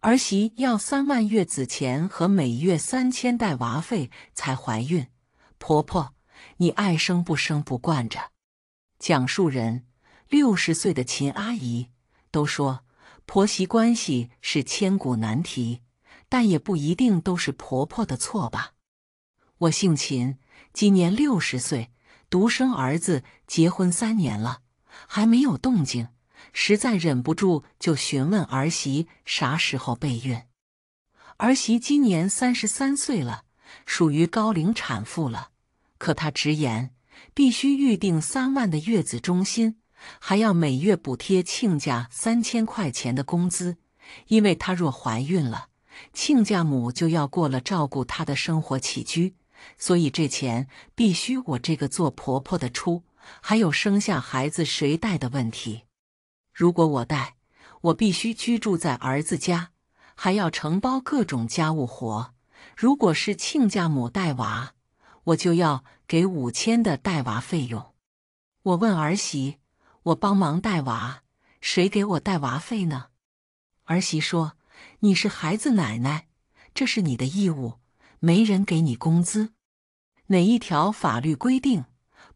儿媳要三万月子钱和每月三千带娃费才怀孕，婆婆，你爱生不生不惯着。讲述人：六十岁的秦阿姨都说婆媳关系是千古难题，但也不一定都是婆婆的错吧。我姓秦，今年六十岁，独生儿子结婚三年了，还没有动静。实在忍不住，就询问儿媳啥时候备孕。儿媳今年三十三岁了，属于高龄产妇了。可她直言，必须预定三万的月子中心，还要每月补贴亲家三千块钱的工资，因为她若怀孕了，亲家母就要过了照顾她的生活起居，所以这钱必须我这个做婆婆的出。还有生下孩子谁带的问题。如果我带，我必须居住在儿子家，还要承包各种家务活。如果是亲家母带娃，我就要给五千的带娃费用。我问儿媳，我帮忙带娃，谁给我带娃费呢？儿媳说：“你是孩子奶奶，这是你的义务，没人给你工资。哪一条法律规定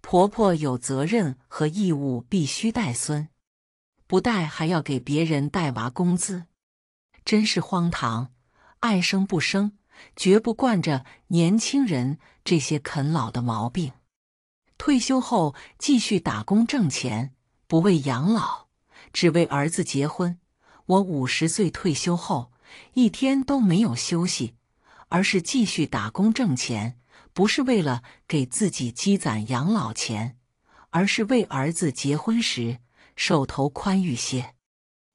婆婆有责任和义务必须带孙？”不带还要给别人带娃，工资真是荒唐！爱生不生，绝不惯着年轻人这些啃老的毛病。退休后继续打工挣钱，不为养老，只为儿子结婚。我五十岁退休后，一天都没有休息，而是继续打工挣钱，不是为了给自己积攒养老钱，而是为儿子结婚时。手头宽裕些，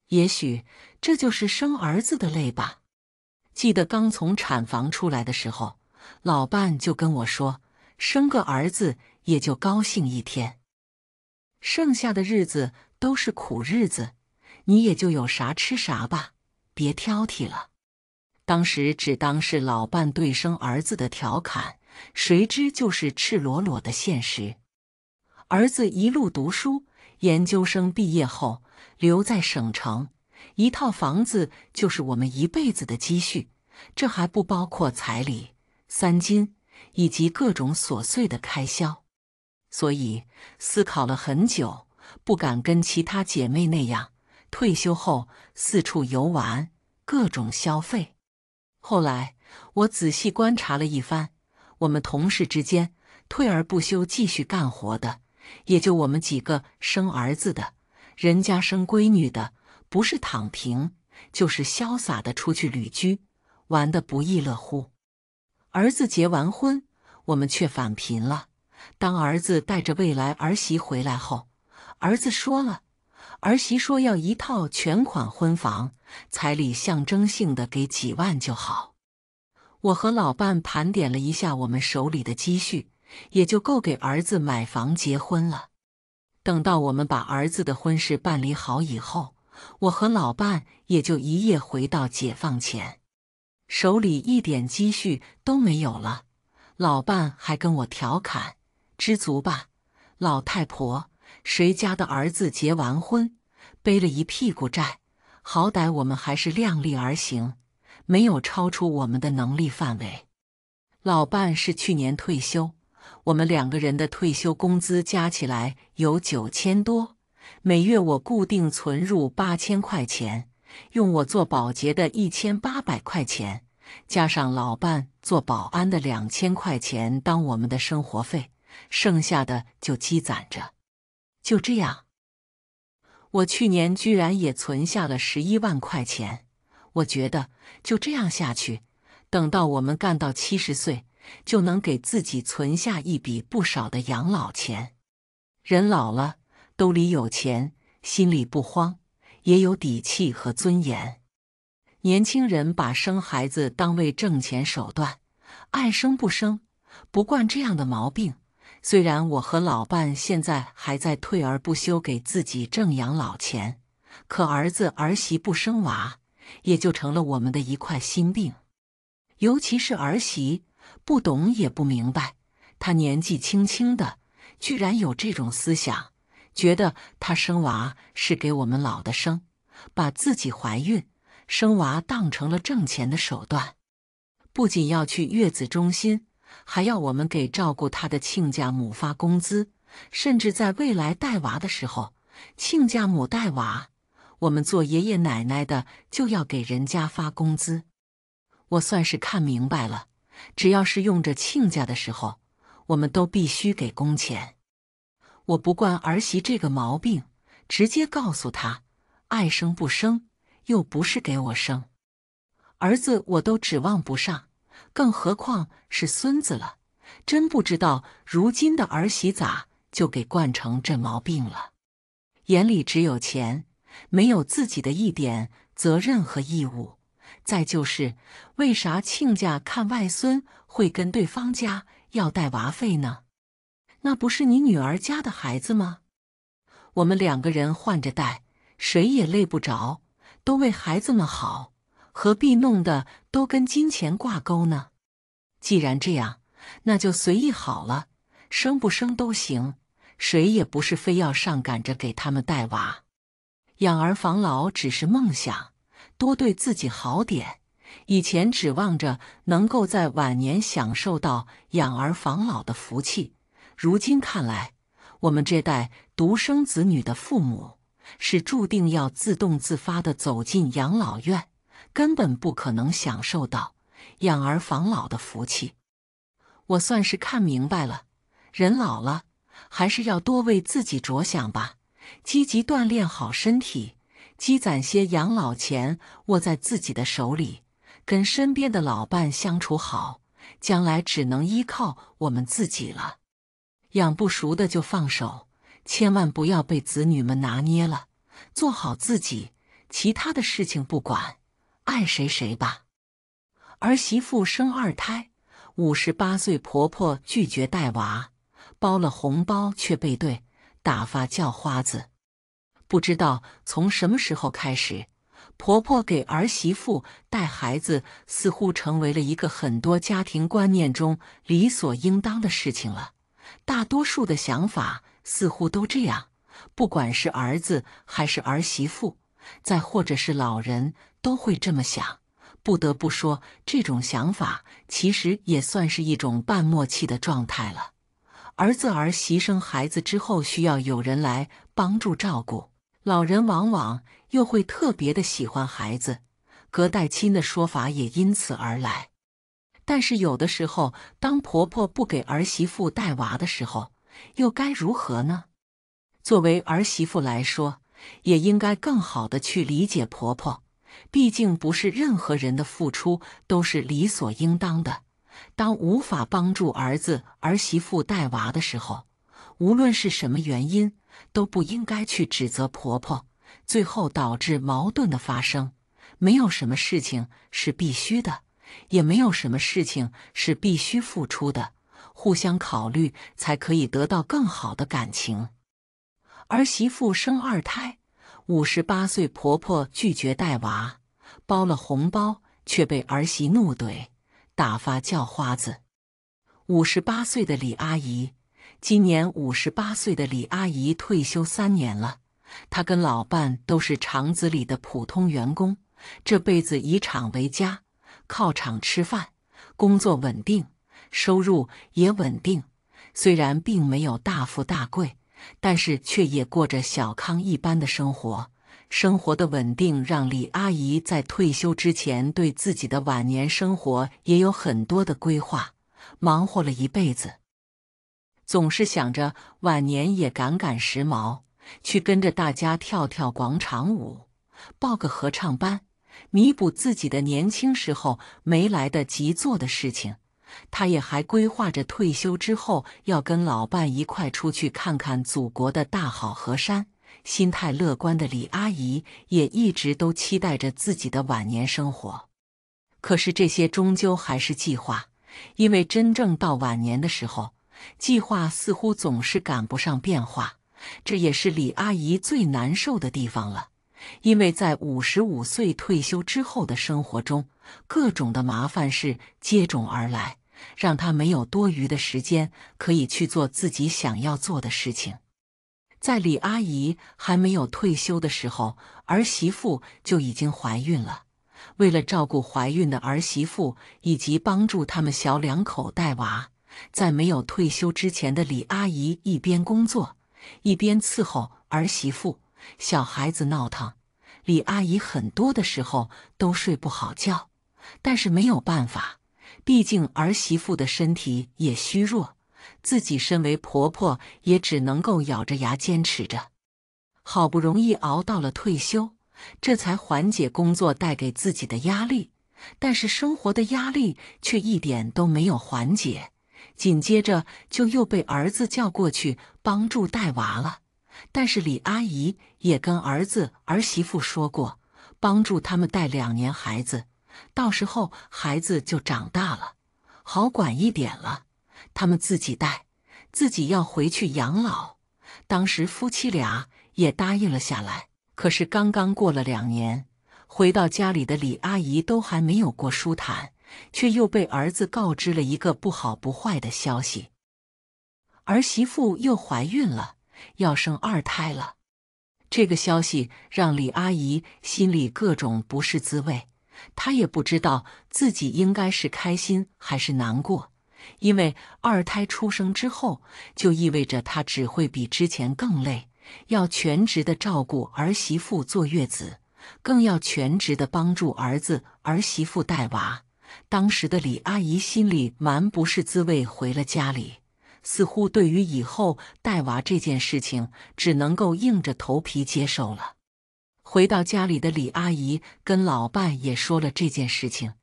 也许这就是生儿子的累吧。记得刚从产房出来的时候，老伴就跟我说：“生个儿子也就高兴一天，剩下的日子都是苦日子。你也就有啥吃啥吧，别挑剔了。”当时只当是老伴对生儿子的调侃，谁知就是赤裸裸的现实。儿子一路读书。研究生毕业后留在省城，一套房子就是我们一辈子的积蓄，这还不包括彩礼、三金以及各种琐碎的开销。所以思考了很久，不敢跟其他姐妹那样，退休后四处游玩、各种消费。后来我仔细观察了一番，我们同事之间退而不休继续干活的。也就我们几个生儿子的，人家生闺女的，不是躺平，就是潇洒的出去旅居，玩的不亦乐乎。儿子结完婚，我们却返贫了。当儿子带着未来儿媳回来后，儿子说了，儿媳说要一套全款婚房，彩礼象征性的给几万就好。我和老伴盘点了一下我们手里的积蓄。也就够给儿子买房结婚了。等到我们把儿子的婚事办理好以后，我和老伴也就一夜回到解放前，手里一点积蓄都没有了。老伴还跟我调侃：“知足吧，老太婆，谁家的儿子结完婚背了一屁股债？好歹我们还是量力而行，没有超出我们的能力范围。”老伴是去年退休。我们两个人的退休工资加起来有九千多，每月我固定存入八千块钱，用我做保洁的一千八百块钱，加上老伴做保安的两千块钱当我们的生活费，剩下的就积攒着。就这样，我去年居然也存下了十一万块钱。我觉得就这样下去，等到我们干到七十岁。就能给自己存下一笔不少的养老钱。人老了，兜里有钱，心里不慌，也有底气和尊严。年轻人把生孩子当为挣钱手段，爱生不生，不惯这样的毛病。虽然我和老伴现在还在退而不休，给自己挣养老钱，可儿子儿媳不生娃，也就成了我们的一块心病，尤其是儿媳。不懂也不明白，他年纪轻轻的，居然有这种思想，觉得她生娃是给我们老的生，把自己怀孕生娃当成了挣钱的手段。不仅要去月子中心，还要我们给照顾她的亲家母发工资，甚至在未来带娃的时候，亲家母带娃，我们做爷爷奶奶的就要给人家发工资。我算是看明白了。只要是用着亲家的时候，我们都必须给工钱。我不惯儿媳这个毛病，直接告诉她：爱生不生，又不是给我生儿子，我都指望不上，更何况是孙子了。真不知道如今的儿媳咋就给惯成这毛病了，眼里只有钱，没有自己的一点责任和义务。再就是，为啥亲家看外孙会跟对方家要带娃费呢？那不是你女儿家的孩子吗？我们两个人换着带，谁也累不着，都为孩子们好，何必弄得都跟金钱挂钩呢？既然这样，那就随意好了，生不生都行，谁也不是非要上赶着给他们带娃，养儿防老只是梦想。多对自己好点。以前指望着能够在晚年享受到养儿防老的福气，如今看来，我们这代独生子女的父母是注定要自动自发地走进养老院，根本不可能享受到养儿防老的福气。我算是看明白了，人老了还是要多为自己着想吧，积极锻炼好身体。积攒些养老钱，握在自己的手里，跟身边的老伴相处好，将来只能依靠我们自己了。养不熟的就放手，千万不要被子女们拿捏了。做好自己，其他的事情不管，爱谁谁吧。儿媳妇生二胎，五十八岁婆婆拒绝带娃，包了红包却被怼，打发叫花子。不知道从什么时候开始，婆婆给儿媳妇带孩子似乎成为了一个很多家庭观念中理所应当的事情了。大多数的想法似乎都这样，不管是儿子还是儿媳妇，再或者是老人，都会这么想。不得不说，这种想法其实也算是一种半默契的状态了。儿子儿媳生孩子之后，需要有人来帮助照顾。老人往往又会特别的喜欢孩子，隔代亲的说法也因此而来。但是有的时候，当婆婆不给儿媳妇带娃的时候，又该如何呢？作为儿媳妇来说，也应该更好的去理解婆婆。毕竟不是任何人的付出都是理所应当的。当无法帮助儿子儿媳妇带娃的时候，无论是什么原因。都不应该去指责婆婆，最后导致矛盾的发生。没有什么事情是必须的，也没有什么事情是必须付出的，互相考虑才可以得到更好的感情。儿媳妇生二胎，五十八岁婆婆拒绝带娃，包了红包却被儿媳怒怼，打发叫花子。五十八岁的李阿姨。今年五十八岁的李阿姨退休三年了，她跟老伴都是厂子里的普通员工，这辈子以厂为家，靠厂吃饭，工作稳定，收入也稳定。虽然并没有大富大贵，但是却也过着小康一般的生活。生活的稳定让李阿姨在退休之前对自己的晚年生活也有很多的规划。忙活了一辈子。总是想着晚年也赶赶时髦，去跟着大家跳跳广场舞，报个合唱班，弥补自己的年轻时候没来得及做的事情。他也还规划着退休之后要跟老伴一块出去看看祖国的大好河山。心态乐观的李阿姨也一直都期待着自己的晚年生活，可是这些终究还是计划，因为真正到晚年的时候。计划似乎总是赶不上变化，这也是李阿姨最难受的地方了。因为在五十五岁退休之后的生活中，各种的麻烦事接踵而来，让她没有多余的时间可以去做自己想要做的事情。在李阿姨还没有退休的时候，儿媳妇就已经怀孕了。为了照顾怀孕的儿媳妇以及帮助他们小两口带娃。在没有退休之前的李阿姨一边工作一边伺候儿媳妇，小孩子闹腾，李阿姨很多的时候都睡不好觉。但是没有办法，毕竟儿媳妇的身体也虚弱，自己身为婆婆也只能够咬着牙坚持着。好不容易熬到了退休，这才缓解工作带给自己的压力，但是生活的压力却一点都没有缓解。紧接着就又被儿子叫过去帮助带娃了，但是李阿姨也跟儿子儿媳妇说过，帮助他们带两年孩子，到时候孩子就长大了，好管一点了，他们自己带，自己要回去养老。当时夫妻俩也答应了下来。可是刚刚过了两年，回到家里的李阿姨都还没有过舒坦。却又被儿子告知了一个不好不坏的消息：儿媳妇又怀孕了，要生二胎了。这个消息让李阿姨心里各种不是滋味。她也不知道自己应该是开心还是难过，因为二胎出生之后，就意味着她只会比之前更累，要全职的照顾儿媳妇坐月子，更要全职的帮助儿子儿媳妇带娃。当时的李阿姨心里蛮不是滋味，回了家里，似乎对于以后带娃这件事情，只能够硬着头皮接受了。回到家里的李阿姨跟老伴也说了这件事情。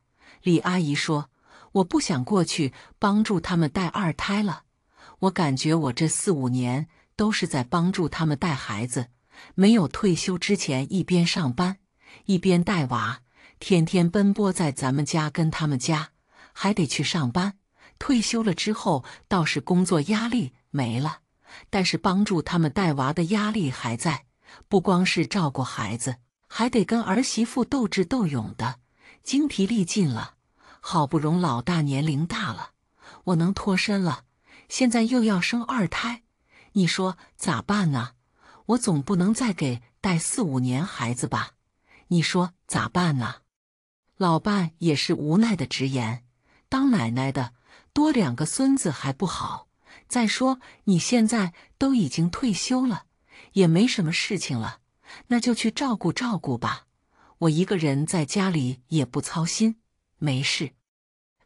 李阿姨说：“我不想过去帮助他们带二胎了，我感觉我这四五年都是在帮助他们带孩子，没有退休之前一边上班一边带娃。”天天奔波在咱们家跟他们家，还得去上班。退休了之后倒是工作压力没了，但是帮助他们带娃的压力还在。不光是照顾孩子，还得跟儿媳妇斗智斗勇的，精疲力尽了。好不容老大年龄大了，我能脱身了。现在又要生二胎，你说咋办呢？我总不能再给带四五年孩子吧？你说咋办呢？老伴也是无奈的直言：“当奶奶的多两个孙子还不好？再说你现在都已经退休了，也没什么事情了，那就去照顾照顾吧。我一个人在家里也不操心，没事。”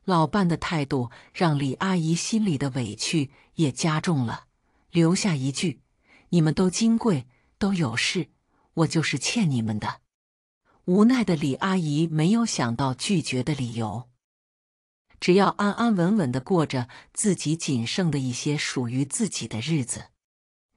老伴的态度让李阿姨心里的委屈也加重了，留下一句：“你们都金贵，都有事，我就是欠你们的。”无奈的李阿姨没有想到拒绝的理由，只要安安稳稳的过着自己仅剩的一些属于自己的日子。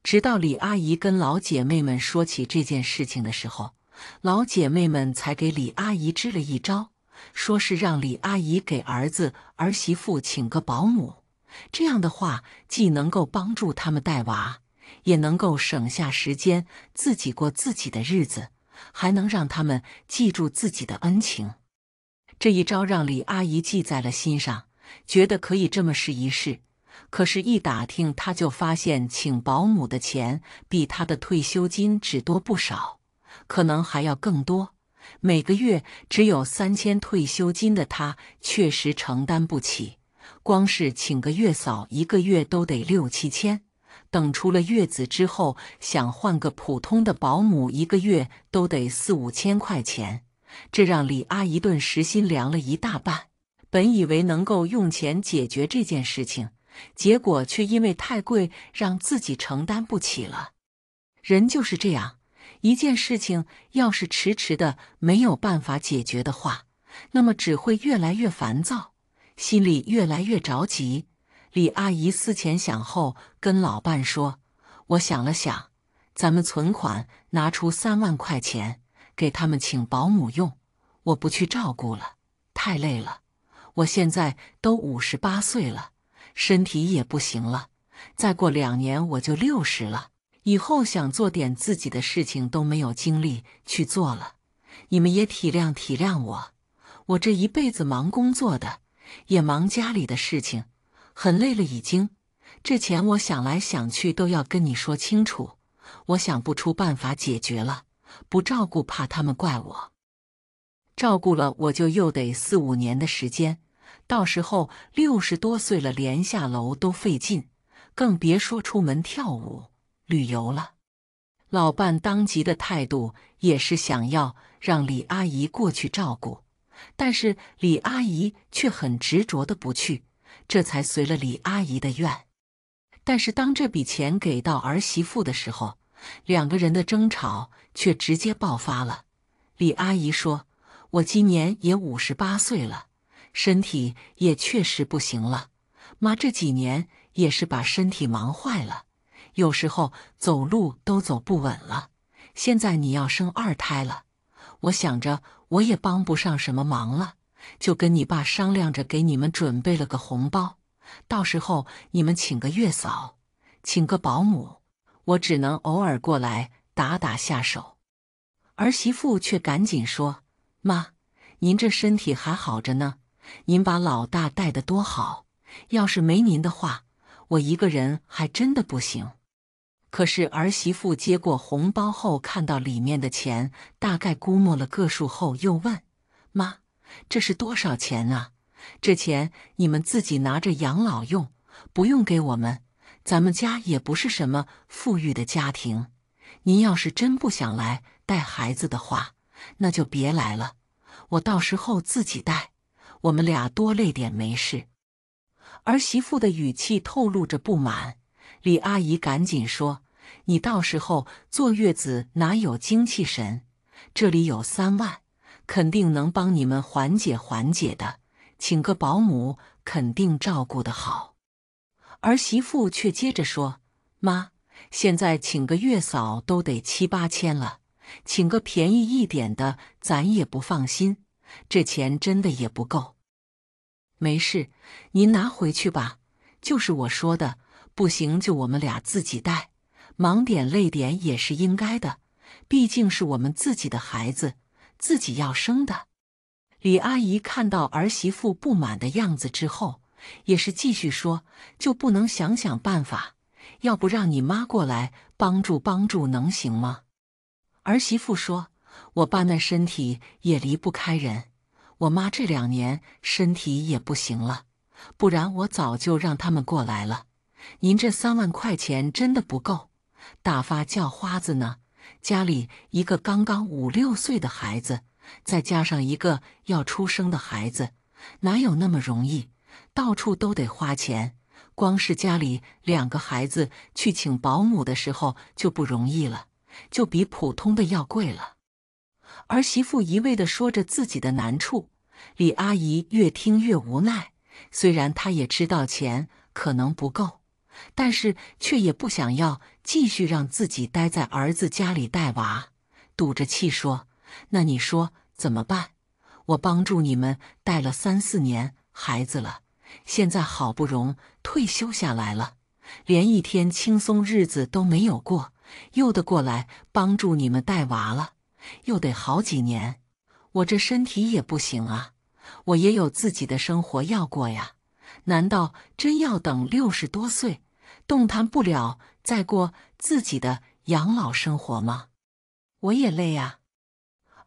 直到李阿姨跟老姐妹们说起这件事情的时候，老姐妹们才给李阿姨支了一招，说是让李阿姨给儿子儿媳妇请个保姆，这样的话既能够帮助他们带娃，也能够省下时间自己过自己的日子。还能让他们记住自己的恩情，这一招让李阿姨记在了心上，觉得可以这么试一试。可是，一打听，她就发现请保姆的钱比她的退休金只多不少，可能还要更多。每个月只有三千退休金的她，确实承担不起。光是请个月嫂，一个月都得六七千。等出了月子之后，想换个普通的保姆，一个月都得四五千块钱，这让李阿姨顿时心凉了一大半。本以为能够用钱解决这件事情，结果却因为太贵，让自己承担不起了。人就是这样，一件事情要是迟迟的没有办法解决的话，那么只会越来越烦躁，心里越来越着急。李阿姨思前想后，跟老伴说：“我想了想，咱们存款拿出三万块钱给他们请保姆用，我不去照顾了，太累了。我现在都五十八岁了，身体也不行了。再过两年我就六十了，以后想做点自己的事情都没有精力去做了。你们也体谅体谅我，我这一辈子忙工作的，也忙家里的事情。”很累了，已经。这钱我想来想去都要跟你说清楚，我想不出办法解决了。不照顾怕他们怪我，照顾了我就又得四五年的时间，到时候六十多岁了，连下楼都费劲，更别说出门跳舞、旅游了。老伴当即的态度也是想要让李阿姨过去照顾，但是李阿姨却很执着的不去。这才随了李阿姨的愿，但是当这笔钱给到儿媳妇的时候，两个人的争吵却直接爆发了。李阿姨说：“我今年也五十八岁了，身体也确实不行了。妈这几年也是把身体忙坏了，有时候走路都走不稳了。现在你要生二胎了，我想着我也帮不上什么忙了。”就跟你爸商量着给你们准备了个红包，到时候你们请个月嫂，请个保姆，我只能偶尔过来打打下手。儿媳妇却赶紧说：“妈，您这身体还好着呢，您把老大带得多好，要是没您的话，我一个人还真的不行。”可是儿媳妇接过红包后，看到里面的钱，大概估摸了个数后，又问：“妈。”这是多少钱啊？这钱你们自己拿着养老用，不用给我们。咱们家也不是什么富裕的家庭。您要是真不想来带孩子的话，那就别来了。我到时候自己带，我们俩多累点没事。儿媳妇的语气透露着不满。李阿姨赶紧说：“你到时候坐月子哪有精气神？这里有三万。”肯定能帮你们缓解缓解的，请个保姆肯定照顾得好。儿媳妇却接着说：“妈，现在请个月嫂都得七八千了，请个便宜一点的，咱也不放心。这钱真的也不够。没事，您拿回去吧。就是我说的，不行就我们俩自己带，忙点累点也是应该的，毕竟是我们自己的孩子。”自己要生的，李阿姨看到儿媳妇不满的样子之后，也是继续说：“就不能想想办法？要不让你妈过来帮助帮助，能行吗？”儿媳妇说：“我爸那身体也离不开人，我妈这两年身体也不行了，不然我早就让他们过来了。您这三万块钱真的不够，大发叫花子呢。”家里一个刚刚五六岁的孩子，再加上一个要出生的孩子，哪有那么容易？到处都得花钱，光是家里两个孩子去请保姆的时候就不容易了，就比普通的要贵了。儿媳妇一味地说着自己的难处，李阿姨越听越无奈。虽然她也知道钱可能不够。但是却也不想要继续让自己待在儿子家里带娃，赌着气说：“那你说怎么办？我帮助你们带了三四年孩子了，现在好不容易退休下来了，连一天轻松日子都没有过，又得过来帮助你们带娃了，又得好几年。我这身体也不行啊，我也有自己的生活要过呀。难道真要等六十多岁？”动弹不了，再过自己的养老生活吗？我也累啊。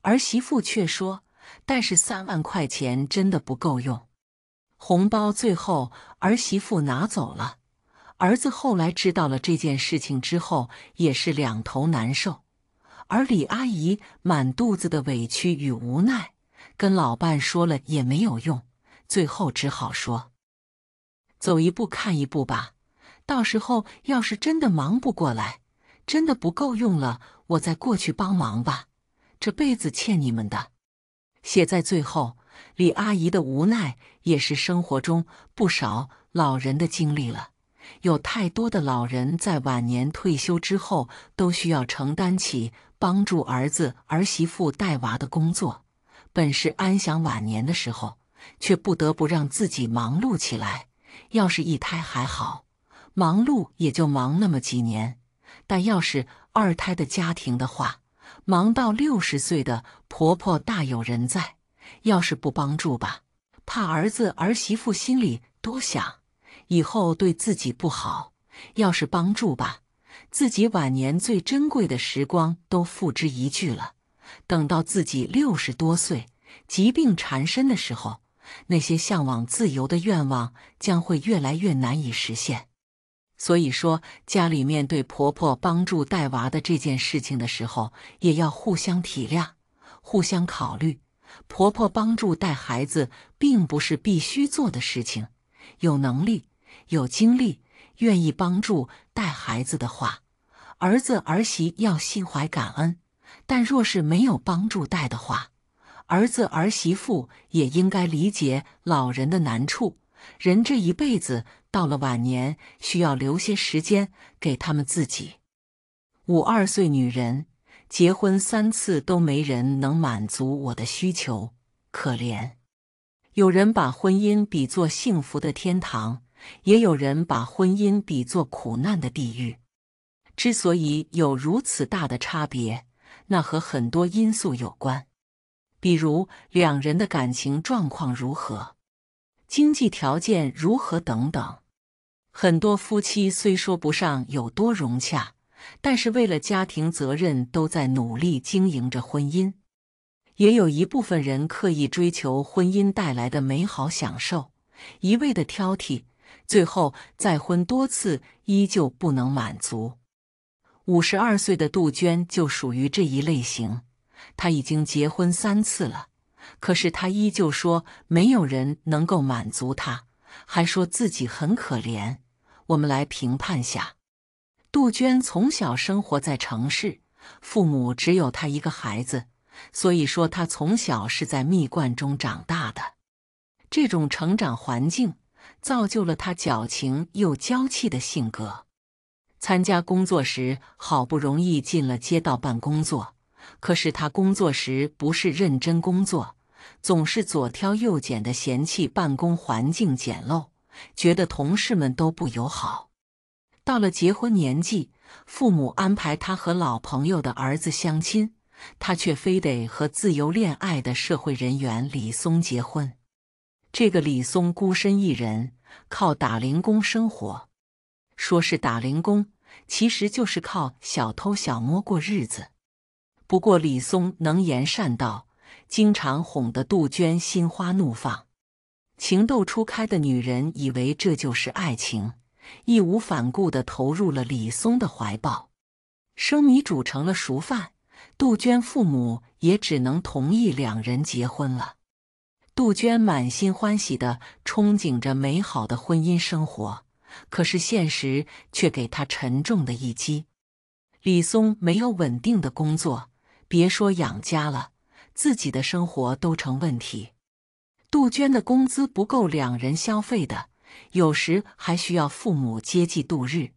儿媳妇却说：“但是三万块钱真的不够用。”红包最后儿媳妇拿走了。儿子后来知道了这件事情之后，也是两头难受。而李阿姨满肚子的委屈与无奈，跟老伴说了也没有用，最后只好说：“走一步看一步吧。”到时候要是真的忙不过来，真的不够用了，我再过去帮忙吧。这辈子欠你们的，写在最后。李阿姨的无奈也是生活中不少老人的经历了。有太多的老人在晚年退休之后，都需要承担起帮助儿子儿媳妇带娃的工作。本是安享晚年的时候，却不得不让自己忙碌起来。要是一胎还好。忙碌也就忙那么几年，但要是二胎的家庭的话，忙到六十岁的婆婆大有人在。要是不帮助吧，怕儿子儿媳妇心里多想，以后对自己不好；要是帮助吧，自己晚年最珍贵的时光都付之一炬了。等到自己六十多岁，疾病缠身的时候，那些向往自由的愿望将会越来越难以实现。所以说，家里面对婆婆帮助带娃的这件事情的时候，也要互相体谅、互相考虑。婆婆帮助带孩子，并不是必须做的事情。有能力、有精力、愿意帮助带孩子的话，儿子儿媳要心怀感恩；但若是没有帮助带的话，儿子儿媳妇也应该理解老人的难处。人这一辈子。到了晚年，需要留些时间给他们自己。五二岁女人结婚三次都没人能满足我的需求，可怜。有人把婚姻比作幸福的天堂，也有人把婚姻比作苦难的地狱。之所以有如此大的差别，那和很多因素有关，比如两人的感情状况如何，经济条件如何等等。很多夫妻虽说不上有多融洽，但是为了家庭责任都在努力经营着婚姻。也有一部分人刻意追求婚姻带来的美好享受，一味的挑剔，最后再婚多次依旧不能满足。五十二岁的杜鹃就属于这一类型，她已经结婚三次了，可是她依旧说没有人能够满足她，还说自己很可怜。我们来评判下，杜鹃从小生活在城市，父母只有她一个孩子，所以说她从小是在蜜罐中长大的。这种成长环境造就了她矫情又娇气的性格。参加工作时，好不容易进了街道办工作，可是她工作时不是认真工作，总是左挑右拣的嫌弃办公环境简陋。觉得同事们都不友好。到了结婚年纪，父母安排他和老朋友的儿子相亲，他却非得和自由恋爱的社会人员李松结婚。这个李松孤身一人，靠打零工生活。说是打零工，其实就是靠小偷小摸过日子。不过李松能言善道，经常哄得杜鹃心花怒放。情窦初开的女人以为这就是爱情，义无反顾的投入了李松的怀抱。生米煮成了熟饭，杜鹃父母也只能同意两人结婚了。杜鹃满心欢喜的憧憬着美好的婚姻生活，可是现实却给她沉重的一击。李松没有稳定的工作，别说养家了，自己的生活都成问题。杜鹃的工资不够两人消费的，有时还需要父母接济度日。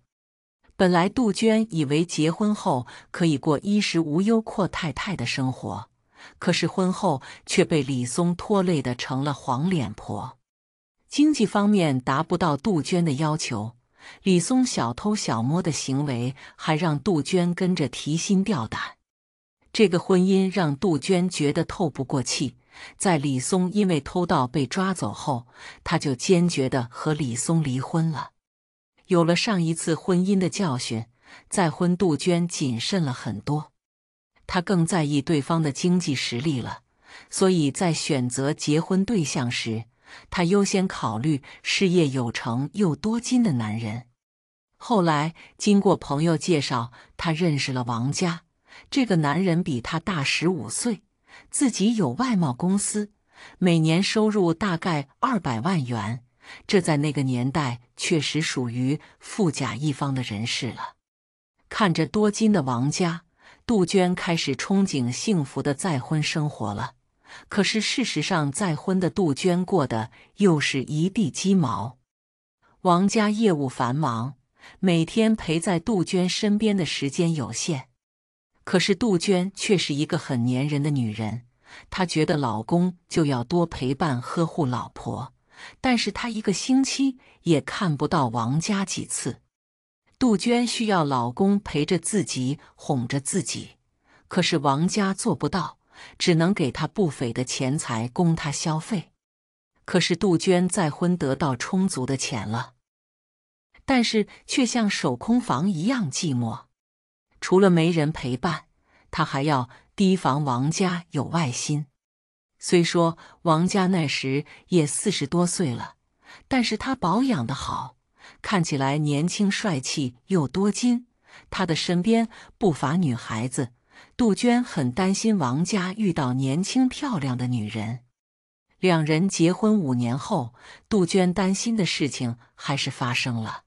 本来杜鹃以为结婚后可以过衣食无忧阔太太的生活，可是婚后却被李松拖累的成了黄脸婆。经济方面达不到杜鹃的要求，李松小偷小摸的行为还让杜鹃跟着提心吊胆。这个婚姻让杜鹃觉得透不过气。在李松因为偷盗被抓走后，她就坚决的和李松离婚了。有了上一次婚姻的教训，再婚杜鹃谨慎了很多。她更在意对方的经济实力了，所以在选择结婚对象时，她优先考虑事业有成又多金的男人。后来经过朋友介绍，她认识了王家这个男人，比她大十五岁。自己有外贸公司，每年收入大概二百万元，这在那个年代确实属于富甲一方的人士了。看着多金的王家，杜鹃开始憧憬幸福的再婚生活了。可是事实上，再婚的杜鹃过的又是一地鸡毛。王家业务繁忙，每天陪在杜鹃身边的时间有限。可是杜鹃却是一个很粘人的女人，她觉得老公就要多陪伴呵护老婆，但是她一个星期也看不到王家几次。杜鹃需要老公陪着自己，哄着自己，可是王家做不到，只能给她不菲的钱财供她消费。可是杜鹃再婚得到充足的钱了，但是却像守空房一样寂寞。除了没人陪伴，他还要提防王家有外心。虽说王家那时也四十多岁了，但是他保养的好，看起来年轻帅气又多金。他的身边不乏女孩子，杜鹃很担心王家遇到年轻漂亮的女人。两人结婚五年后，杜鹃担心的事情还是发生了。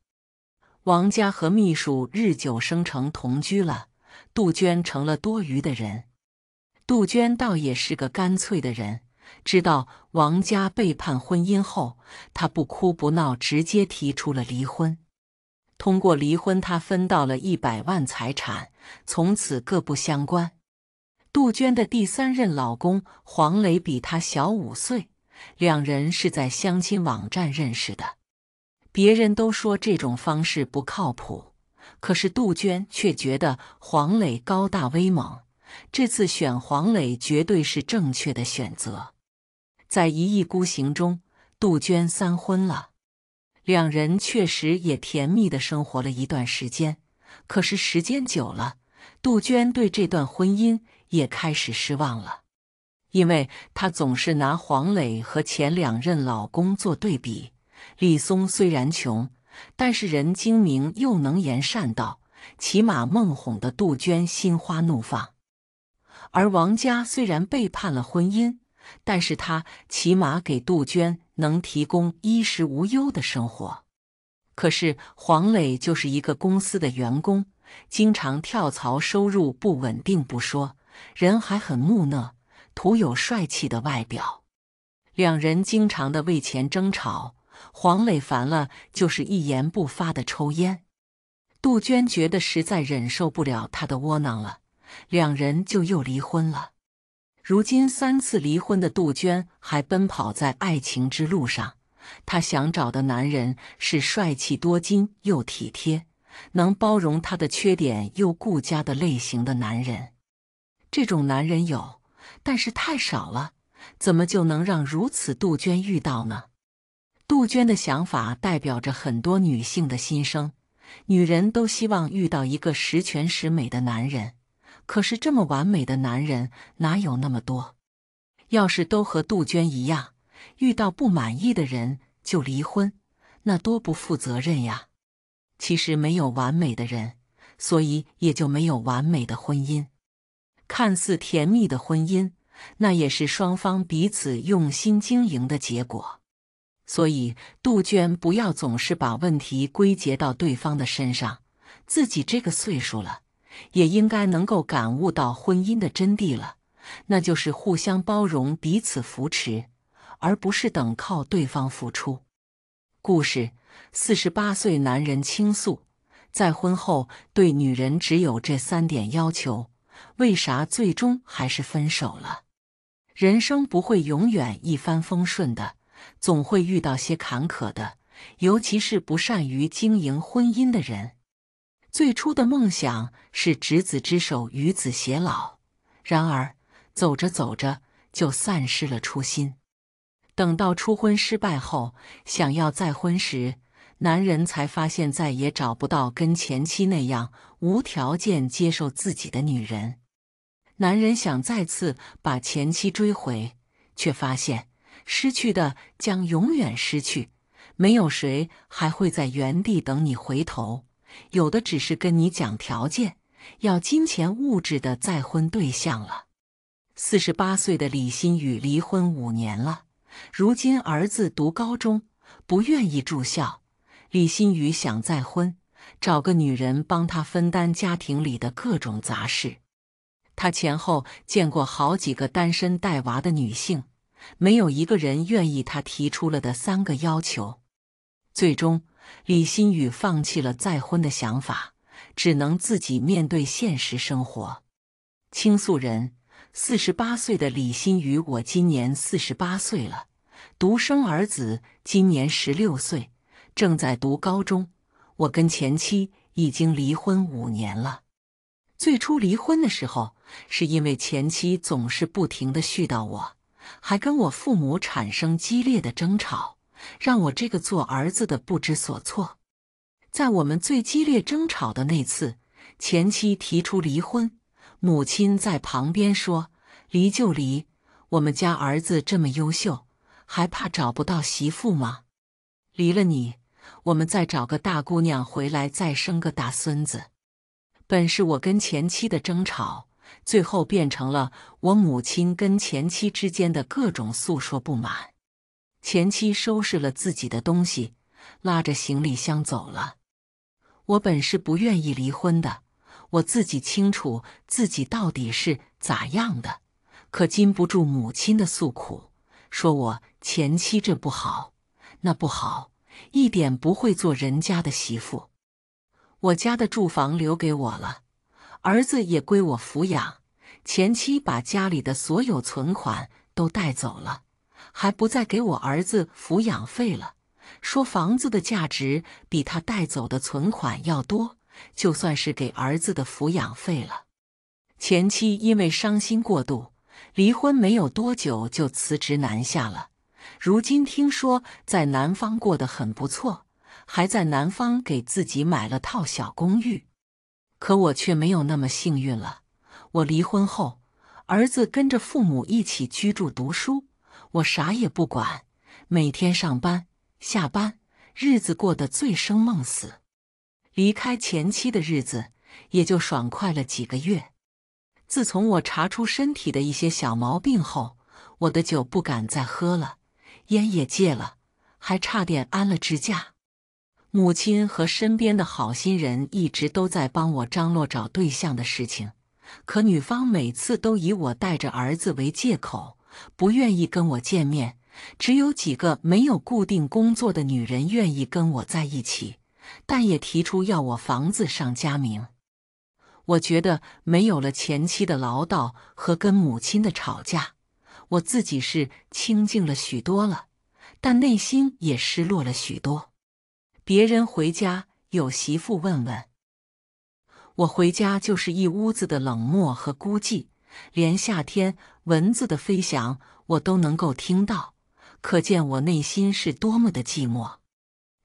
王家和秘书日久生成同居了，杜鹃成了多余的人。杜鹃倒也是个干脆的人，知道王家背叛婚姻后，她不哭不闹，直接提出了离婚。通过离婚，她分到了一百万财产，从此各不相关。杜鹃的第三任老公黄磊比她小五岁，两人是在相亲网站认识的。别人都说这种方式不靠谱，可是杜鹃却觉得黄磊高大威猛，这次选黄磊绝对是正确的选择。在一意孤行中，杜鹃三婚了。两人确实也甜蜜的生活了一段时间，可是时间久了，杜鹃对这段婚姻也开始失望了，因为她总是拿黄磊和前两任老公做对比。李松虽然穷，但是人精明又能言善道，起码孟哄的杜鹃心花怒放。而王家虽然背叛了婚姻，但是他起码给杜鹃能提供衣食无忧的生活。可是黄磊就是一个公司的员工，经常跳槽，收入不稳定不说，人还很木讷，徒有帅气的外表。两人经常的为钱争吵。黄磊烦了，就是一言不发的抽烟。杜鹃觉得实在忍受不了他的窝囊了，两人就又离婚了。如今三次离婚的杜鹃还奔跑在爱情之路上，她想找的男人是帅气多金又体贴，能包容她的缺点又顾家的类型的男人。这种男人有，但是太少了，怎么就能让如此杜鹃遇到呢？杜鹃的想法代表着很多女性的心声。女人都希望遇到一个十全十美的男人，可是这么完美的男人哪有那么多？要是都和杜鹃一样，遇到不满意的人就离婚，那多不负责任呀！其实没有完美的人，所以也就没有完美的婚姻。看似甜蜜的婚姻，那也是双方彼此用心经营的结果。所以，杜鹃不要总是把问题归结到对方的身上。自己这个岁数了，也应该能够感悟到婚姻的真谛了，那就是互相包容，彼此扶持，而不是等靠对方付出。故事：四十八岁男人倾诉，再婚后对女人只有这三点要求，为啥最终还是分手了？人生不会永远一帆风顺的。总会遇到些坎坷的，尤其是不善于经营婚姻的人。最初的梦想是执子之手，与子偕老，然而走着走着就散失了初心。等到初婚失败后，想要再婚时，男人才发现再也找不到跟前妻那样无条件接受自己的女人。男人想再次把前妻追回，却发现。失去的将永远失去，没有谁还会在原地等你回头，有的只是跟你讲条件，要金钱物质的再婚对象了。四十八岁的李新宇离婚五年了，如今儿子读高中，不愿意住校，李新宇想再婚，找个女人帮他分担家庭里的各种杂事。他前后见过好几个单身带娃的女性。没有一个人愿意他提出了的三个要求，最终李新宇放弃了再婚的想法，只能自己面对现实生活。倾诉人：四十八岁的李新宇，我今年四十八岁了，独生儿子今年十六岁，正在读高中。我跟前妻已经离婚五年了。最初离婚的时候，是因为前妻总是不停的絮叨我。还跟我父母产生激烈的争吵，让我这个做儿子的不知所措。在我们最激烈争吵的那次，前妻提出离婚，母亲在旁边说：“离就离，我们家儿子这么优秀，还怕找不到媳妇吗？离了你，我们再找个大姑娘回来，再生个大孙子。”本是我跟前妻的争吵。最后变成了我母亲跟前妻之间的各种诉说不满。前妻收拾了自己的东西，拉着行李箱走了。我本是不愿意离婚的，我自己清楚自己到底是咋样的，可禁不住母亲的诉苦，说我前妻这不好那不好，一点不会做人家的媳妇。我家的住房留给我了。儿子也归我抚养，前妻把家里的所有存款都带走了，还不再给我儿子抚养费了，说房子的价值比他带走的存款要多，就算是给儿子的抚养费了。前妻因为伤心过度，离婚没有多久就辞职南下了，如今听说在南方过得很不错，还在南方给自己买了套小公寓。可我却没有那么幸运了。我离婚后，儿子跟着父母一起居住读书，我啥也不管，每天上班下班，日子过得醉生梦死。离开前妻的日子，也就爽快了几个月。自从我查出身体的一些小毛病后，我的酒不敢再喝了，烟也戒了，还差点安了支架。母亲和身边的好心人一直都在帮我张罗找对象的事情，可女方每次都以我带着儿子为借口，不愿意跟我见面。只有几个没有固定工作的女人愿意跟我在一起，但也提出要我房子上加名。我觉得没有了前妻的唠叨和跟母亲的吵架，我自己是清静了许多了，但内心也失落了许多。别人回家有媳妇问问，我回家就是一屋子的冷漠和孤寂，连夏天蚊子的飞翔我都能够听到，可见我内心是多么的寂寞。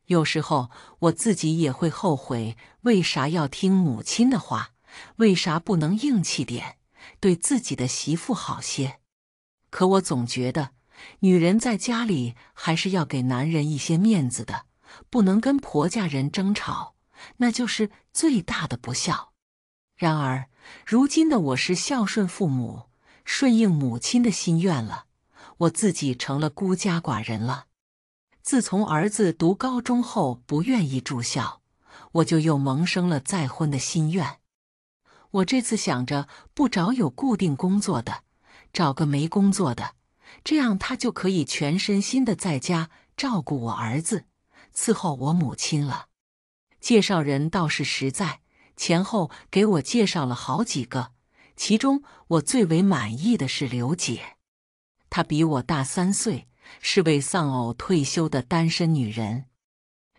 有时候我自己也会后悔，为啥要听母亲的话？为啥不能硬气点，对自己的媳妇好些？可我总觉得，女人在家里还是要给男人一些面子的。不能跟婆家人争吵，那就是最大的不孝。然而，如今的我是孝顺父母、顺应母亲的心愿了，我自己成了孤家寡人了。自从儿子读高中后不愿意住校，我就又萌生了再婚的心愿。我这次想着不找有固定工作的，找个没工作的，这样他就可以全身心的在家照顾我儿子。伺候我母亲了。介绍人倒是实在，前后给我介绍了好几个，其中我最为满意的是刘姐。她比我大三岁，是位丧偶退休的单身女人。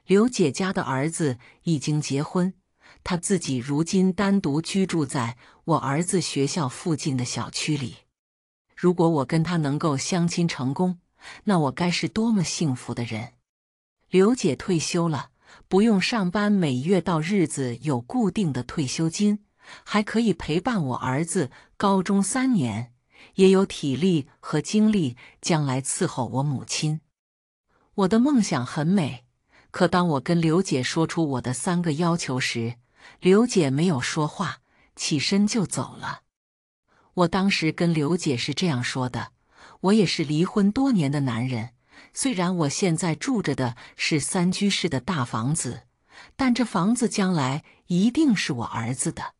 刘姐家的儿子已经结婚，她自己如今单独居住在我儿子学校附近的小区里。如果我跟她能够相亲成功，那我该是多么幸福的人！刘姐退休了，不用上班，每月到日子有固定的退休金，还可以陪伴我儿子高中三年，也有体力和精力将来伺候我母亲。我的梦想很美，可当我跟刘姐说出我的三个要求时，刘姐没有说话，起身就走了。我当时跟刘姐是这样说的：“我也是离婚多年的男人。”虽然我现在住着的是三居室的大房子，但这房子将来一定是我儿子的。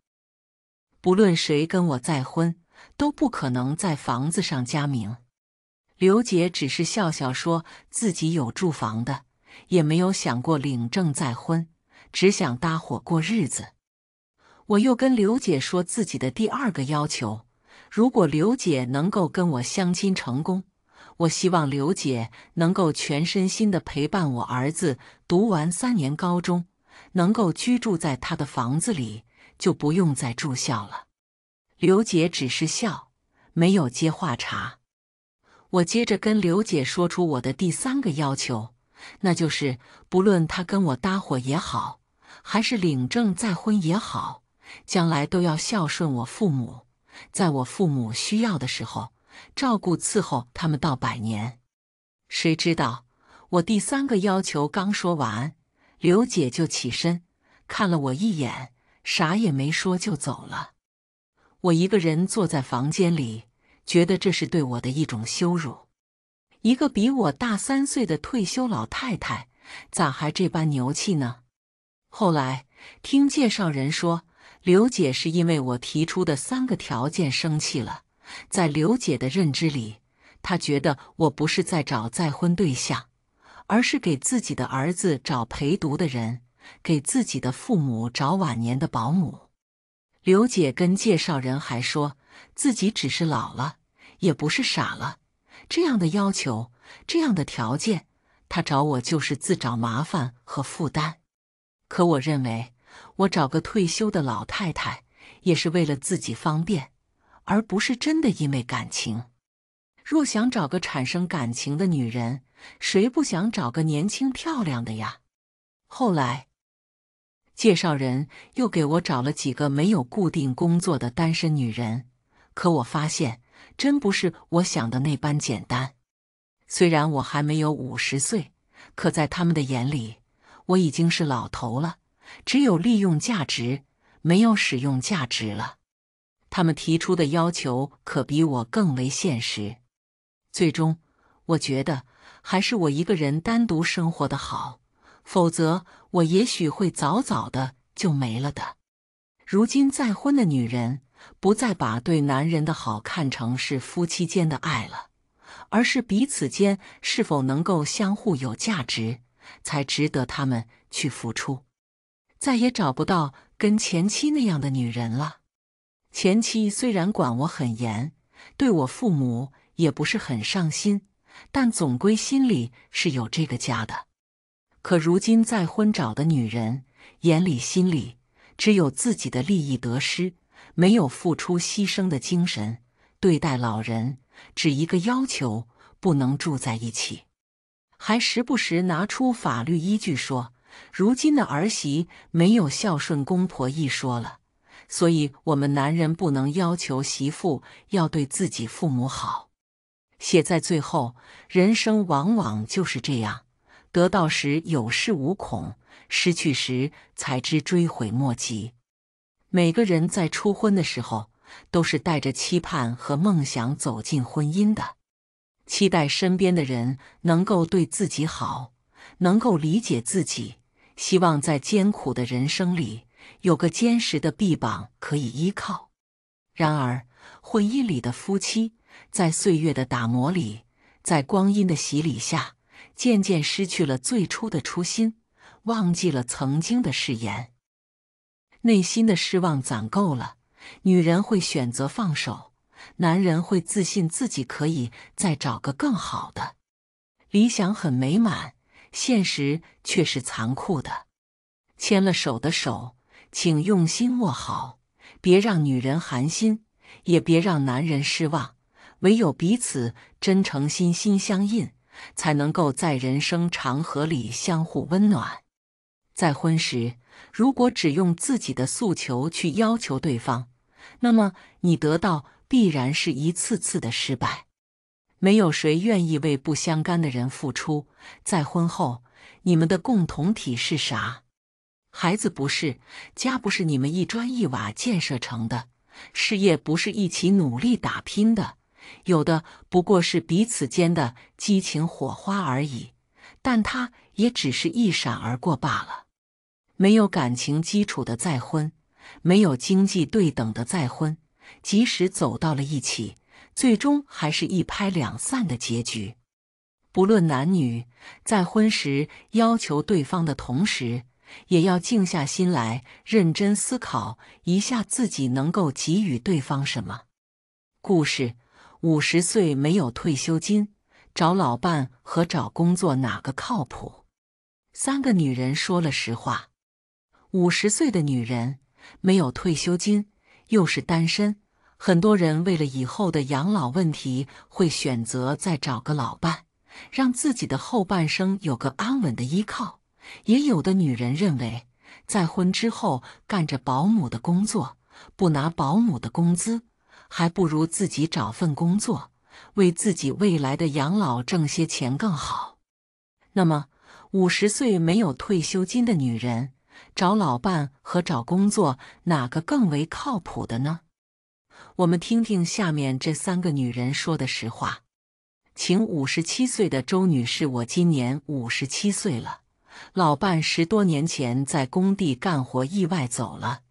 不论谁跟我再婚，都不可能在房子上加名。刘姐只是笑笑说：“自己有住房的，也没有想过领证再婚，只想搭伙过日子。”我又跟刘姐说自己的第二个要求：如果刘姐能够跟我相亲成功。我希望刘姐能够全身心的陪伴我儿子读完三年高中，能够居住在他的房子里，就不用再住校了。刘姐只是笑，没有接话茬。我接着跟刘姐说出我的第三个要求，那就是不论他跟我搭伙也好，还是领证再婚也好，将来都要孝顺我父母，在我父母需要的时候。照顾伺候他们到百年，谁知道我第三个要求刚说完，刘姐就起身看了我一眼，啥也没说就走了。我一个人坐在房间里，觉得这是对我的一种羞辱。一个比我大三岁的退休老太太，咋还这般牛气呢？后来听介绍人说，刘姐是因为我提出的三个条件生气了。在刘姐的认知里，她觉得我不是在找再婚对象，而是给自己的儿子找陪读的人，给自己的父母找晚年的保姆。刘姐跟介绍人还说，自己只是老了，也不是傻了。这样的要求，这样的条件，她找我就是自找麻烦和负担。可我认为，我找个退休的老太太，也是为了自己方便。而不是真的因为感情。若想找个产生感情的女人，谁不想找个年轻漂亮的呀？后来，介绍人又给我找了几个没有固定工作的单身女人，可我发现真不是我想的那般简单。虽然我还没有五十岁，可在他们的眼里，我已经是老头了，只有利用价值，没有使用价值了。他们提出的要求可比我更为现实。最终，我觉得还是我一个人单独生活的好，否则我也许会早早的就没了的。如今再婚的女人不再把对男人的好看成是夫妻间的爱了，而是彼此间是否能够相互有价值，才值得他们去付出。再也找不到跟前妻那样的女人了。前妻虽然管我很严，对我父母也不是很上心，但总归心里是有这个家的。可如今再婚找的女人，眼里心里只有自己的利益得失，没有付出牺牲的精神。对待老人，只一个要求，不能住在一起，还时不时拿出法律依据说，如今的儿媳没有孝顺公婆一说了。所以，我们男人不能要求媳妇要对自己父母好。写在最后，人生往往就是这样，得到时有恃无恐，失去时才知追悔莫及。每个人在初婚的时候，都是带着期盼和梦想走进婚姻的，期待身边的人能够对自己好，能够理解自己，希望在艰苦的人生里。有个坚实的臂膀可以依靠。然而，婚姻里的夫妻，在岁月的打磨里，在光阴的洗礼下，渐渐失去了最初的初心，忘记了曾经的誓言。内心的失望攒够了，女人会选择放手，男人会自信自己可以再找个更好的。理想很美满，现实却是残酷的。牵了手的手。请用心握好，别让女人寒心，也别让男人失望。唯有彼此真诚心心相印，才能够在人生长河里相互温暖。再婚时，如果只用自己的诉求去要求对方，那么你得到必然是一次次的失败。没有谁愿意为不相干的人付出。再婚后，你们的共同体是啥？孩子不是，家不是你们一砖一瓦建设成的，事业不是一起努力打拼的，有的不过是彼此间的激情火花而已，但它也只是一闪而过罢了。没有感情基础的再婚，没有经济对等的再婚，即使走到了一起，最终还是一拍两散的结局。不论男女，再婚时要求对方的同时。也要静下心来，认真思考一下自己能够给予对方什么。故事：五十岁没有退休金，找老伴和找工作哪个靠谱？三个女人说了实话。五十岁的女人没有退休金，又是单身，很多人为了以后的养老问题，会选择再找个老伴，让自己的后半生有个安稳的依靠。也有的女人认为，再婚之后干着保姆的工作，不拿保姆的工资，还不如自己找份工作，为自己未来的养老挣些钱更好。那么，五十岁没有退休金的女人，找老伴和找工作哪个更为靠谱的呢？我们听听下面这三个女人说的实话。请五十七岁的周女士，我今年五十七岁了。老伴十多年前在工地干活意外走了，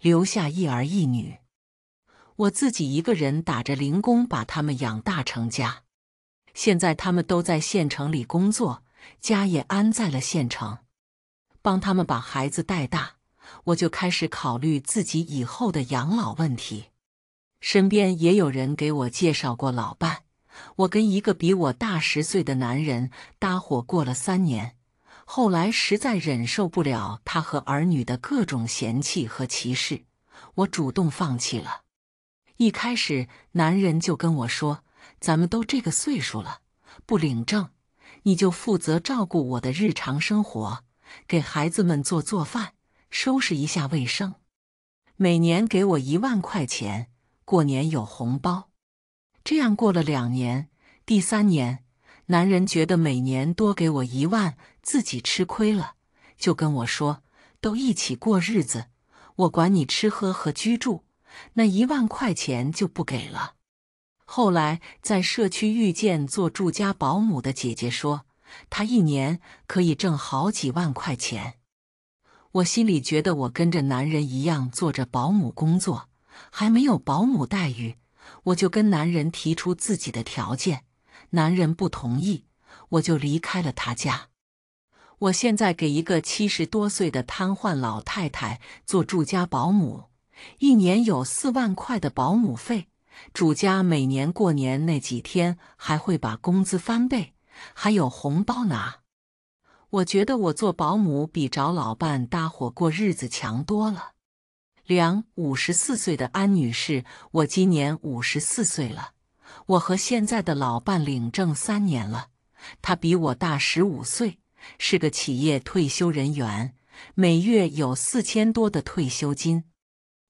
留下一儿一女。我自己一个人打着零工把他们养大成家。现在他们都在县城里工作，家也安在了县城。帮他们把孩子带大，我就开始考虑自己以后的养老问题。身边也有人给我介绍过老伴，我跟一个比我大十岁的男人搭伙过了三年。后来实在忍受不了他和儿女的各种嫌弃和歧视，我主动放弃了。一开始，男人就跟我说：“咱们都这个岁数了，不领证，你就负责照顾我的日常生活，给孩子们做做饭，收拾一下卫生，每年给我一万块钱，过年有红包。”这样过了两年，第三年，男人觉得每年多给我一万。自己吃亏了，就跟我说：“都一起过日子，我管你吃喝和居住，那一万块钱就不给了。”后来在社区遇见做住家保姆的姐姐，说她一年可以挣好几万块钱。我心里觉得我跟着男人一样做着保姆工作，还没有保姆待遇，我就跟男人提出自己的条件，男人不同意，我就离开了他家。我现在给一个七十多岁的瘫痪老太太做住家保姆，一年有四万块的保姆费。主家每年过年那几天还会把工资翻倍，还有红包拿。我觉得我做保姆比找老伴搭伙过日子强多了。梁，五十四岁的安女士，我今年五十四岁了，我和现在的老伴领证三年了，他比我大十五岁。是个企业退休人员，每月有四千多的退休金。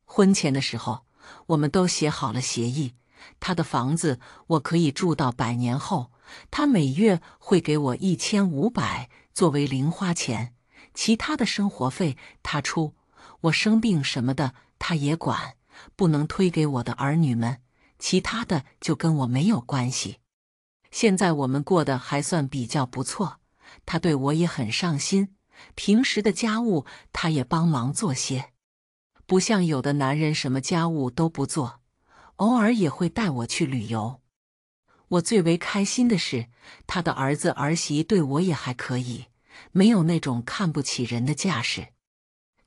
婚前的时候，我们都写好了协议，他的房子我可以住到百年后，他每月会给我一千五百作为零花钱，其他的生活费他出。我生病什么的他也管，不能推给我的儿女们。其他的就跟我没有关系。现在我们过得还算比较不错。他对我也很上心，平时的家务他也帮忙做些，不像有的男人什么家务都不做，偶尔也会带我去旅游。我最为开心的是，他的儿子儿媳对我也还可以，没有那种看不起人的架势。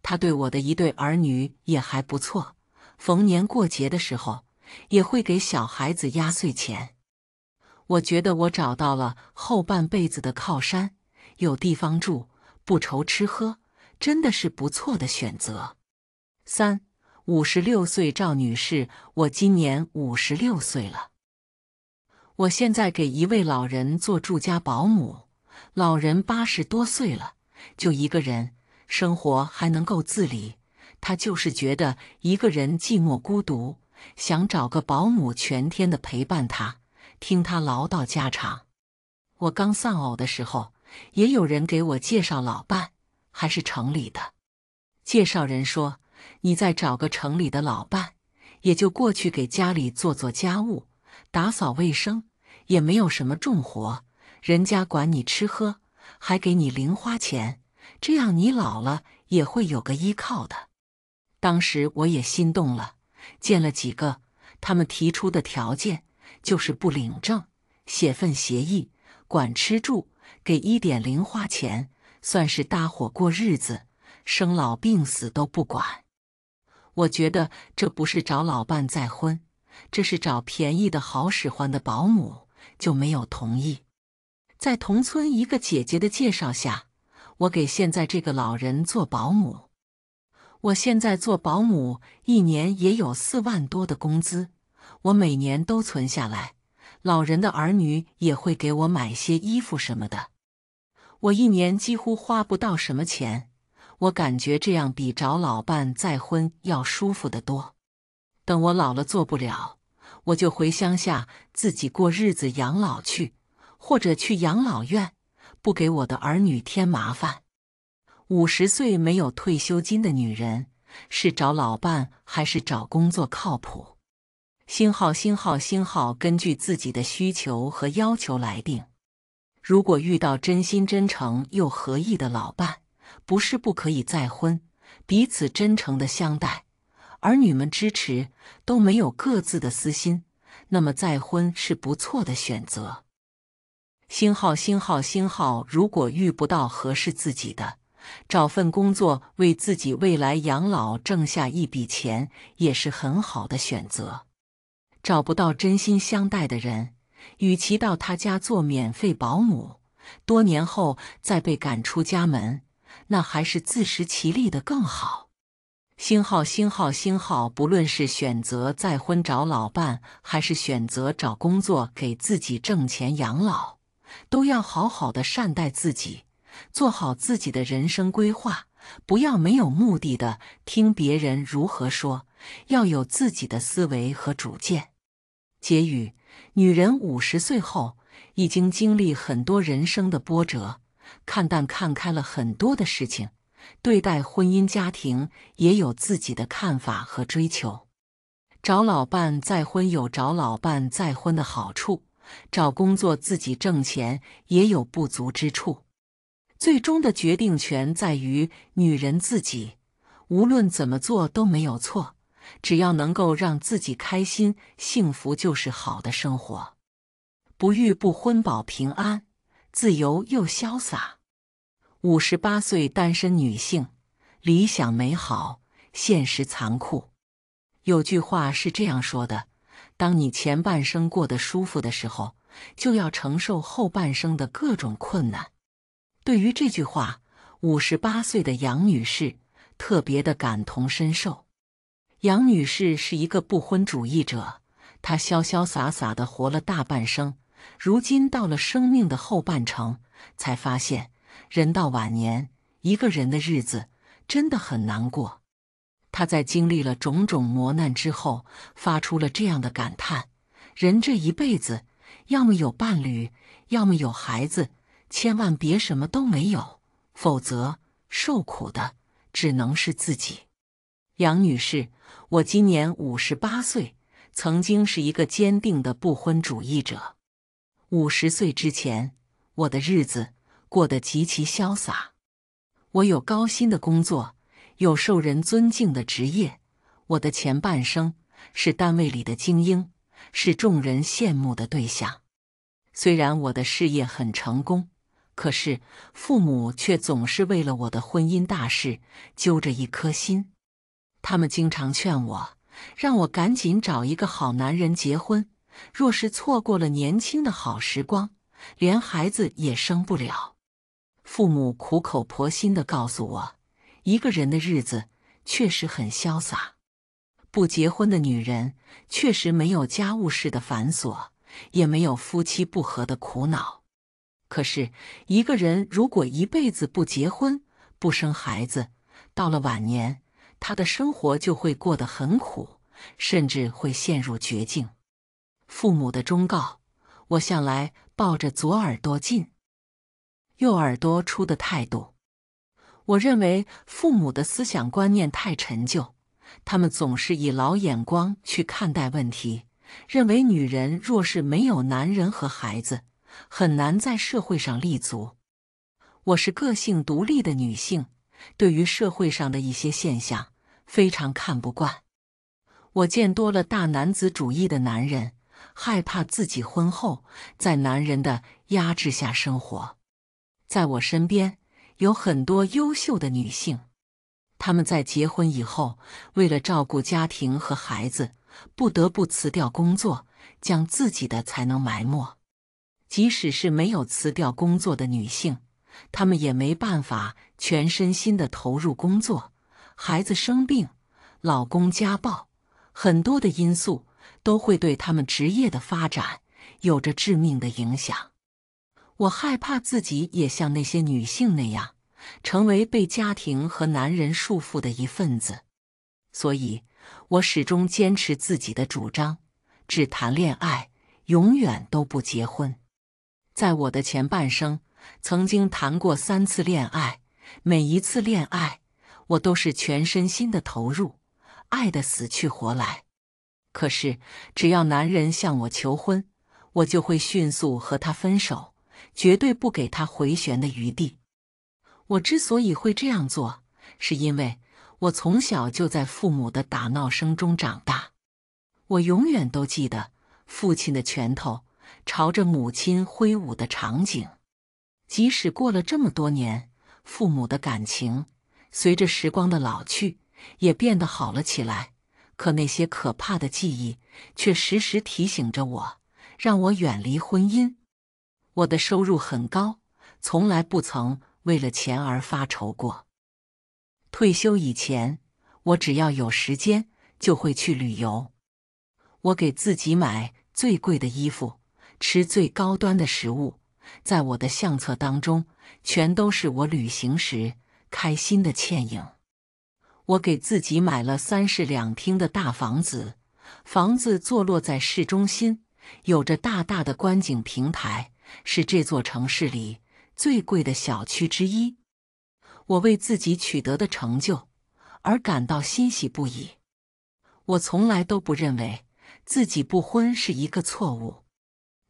他对我的一对儿女也还不错，逢年过节的时候也会给小孩子压岁钱。我觉得我找到了后半辈子的靠山。有地方住，不愁吃喝，真的是不错的选择。三五十六岁，赵女士，我今年五十六岁了。我现在给一位老人做住家保姆，老人八十多岁了，就一个人生活还能够自理。他就是觉得一个人寂寞孤独，想找个保姆全天的陪伴他，听他唠叨家常。我刚丧偶的时候。也有人给我介绍老伴，还是城里的。介绍人说：“你再找个城里的老伴，也就过去给家里做做家务、打扫卫生，也没有什么重活。人家管你吃喝，还给你零花钱，这样你老了也会有个依靠的。”当时我也心动了，见了几个，他们提出的条件就是不领证，写份协议，管吃住。给一点零花钱，算是搭伙过日子，生老病死都不管。我觉得这不是找老伴再婚，这是找便宜的好使唤的保姆，就没有同意。在同村一个姐姐的介绍下，我给现在这个老人做保姆。我现在做保姆一年也有四万多的工资，我每年都存下来。老人的儿女也会给我买些衣服什么的，我一年几乎花不到什么钱，我感觉这样比找老伴再婚要舒服得多。等我老了做不了，我就回乡下自己过日子养老去，或者去养老院，不给我的儿女添麻烦。五十岁没有退休金的女人是找老伴还是找工作靠谱？星号星号星号，根据自己的需求和要求来定。如果遇到真心真诚又合意的老伴，不是不可以再婚。彼此真诚的相待，儿女们支持，都没有各自的私心，那么再婚是不错的选择。星号星号星号，如果遇不到合适自己的，找份工作，为自己未来养老挣下一笔钱，也是很好的选择。找不到真心相待的人，与其到他家做免费保姆，多年后再被赶出家门，那还是自食其力的更好。星号星号星号，不论是选择再婚找老伴，还是选择找工作给自己挣钱养老，都要好好的善待自己，做好自己的人生规划，不要没有目的的听别人如何说，要有自己的思维和主见。结语：女人五十岁后，已经经历很多人生的波折，看淡看开了很多的事情，对待婚姻家庭也有自己的看法和追求。找老伴再婚有找老伴再婚的好处，找工作自己挣钱也有不足之处。最终的决定权在于女人自己，无论怎么做都没有错。只要能够让自己开心、幸福，就是好的生活。不育不婚保平安，自由又潇洒。五十八岁单身女性，理想美好，现实残酷。有句话是这样说的：“当你前半生过得舒服的时候，就要承受后半生的各种困难。”对于这句话，五十八岁的杨女士特别的感同身受。杨女士是一个不婚主义者，她潇潇洒洒地活了大半生，如今到了生命的后半程，才发现人到晚年，一个人的日子真的很难过。她在经历了种种磨难之后，发出了这样的感叹：人这一辈子，要么有伴侣，要么有孩子，千万别什么都没有，否则受苦的只能是自己。杨女士。我今年五十八岁，曾经是一个坚定的不婚主义者。五十岁之前，我的日子过得极其潇洒。我有高薪的工作，有受人尊敬的职业。我的前半生是单位里的精英，是众人羡慕的对象。虽然我的事业很成功，可是父母却总是为了我的婚姻大事揪着一颗心。他们经常劝我，让我赶紧找一个好男人结婚。若是错过了年轻的好时光，连孩子也生不了。父母苦口婆心的告诉我，一个人的日子确实很潇洒。不结婚的女人确实没有家务事的繁琐，也没有夫妻不和的苦恼。可是，一个人如果一辈子不结婚、不生孩子，到了晚年，他的生活就会过得很苦，甚至会陷入绝境。父母的忠告，我向来抱着左耳朵进、右耳朵出的态度。我认为父母的思想观念太陈旧，他们总是以老眼光去看待问题，认为女人若是没有男人和孩子，很难在社会上立足。我是个性独立的女性，对于社会上的一些现象。非常看不惯，我见多了大男子主义的男人，害怕自己婚后在男人的压制下生活。在我身边有很多优秀的女性，她们在结婚以后，为了照顾家庭和孩子，不得不辞掉工作，将自己的才能埋没。即使是没有辞掉工作的女性，她们也没办法全身心的投入工作。孩子生病，老公家暴，很多的因素都会对他们职业的发展有着致命的影响。我害怕自己也像那些女性那样，成为被家庭和男人束缚的一份子，所以我始终坚持自己的主张，只谈恋爱，永远都不结婚。在我的前半生，曾经谈过三次恋爱，每一次恋爱。我都是全身心的投入，爱得死去活来。可是，只要男人向我求婚，我就会迅速和他分手，绝对不给他回旋的余地。我之所以会这样做，是因为我从小就在父母的打闹声中长大。我永远都记得父亲的拳头朝着母亲挥舞的场景。即使过了这么多年，父母的感情。随着时光的老去，也变得好了起来。可那些可怕的记忆却时时提醒着我，让我远离婚姻。我的收入很高，从来不曾为了钱而发愁过。退休以前，我只要有时间就会去旅游。我给自己买最贵的衣服，吃最高端的食物。在我的相册当中，全都是我旅行时。开心的倩影，我给自己买了三室两厅的大房子，房子坐落在市中心，有着大大的观景平台，是这座城市里最贵的小区之一。我为自己取得的成就而感到欣喜不已。我从来都不认为自己不婚是一个错误，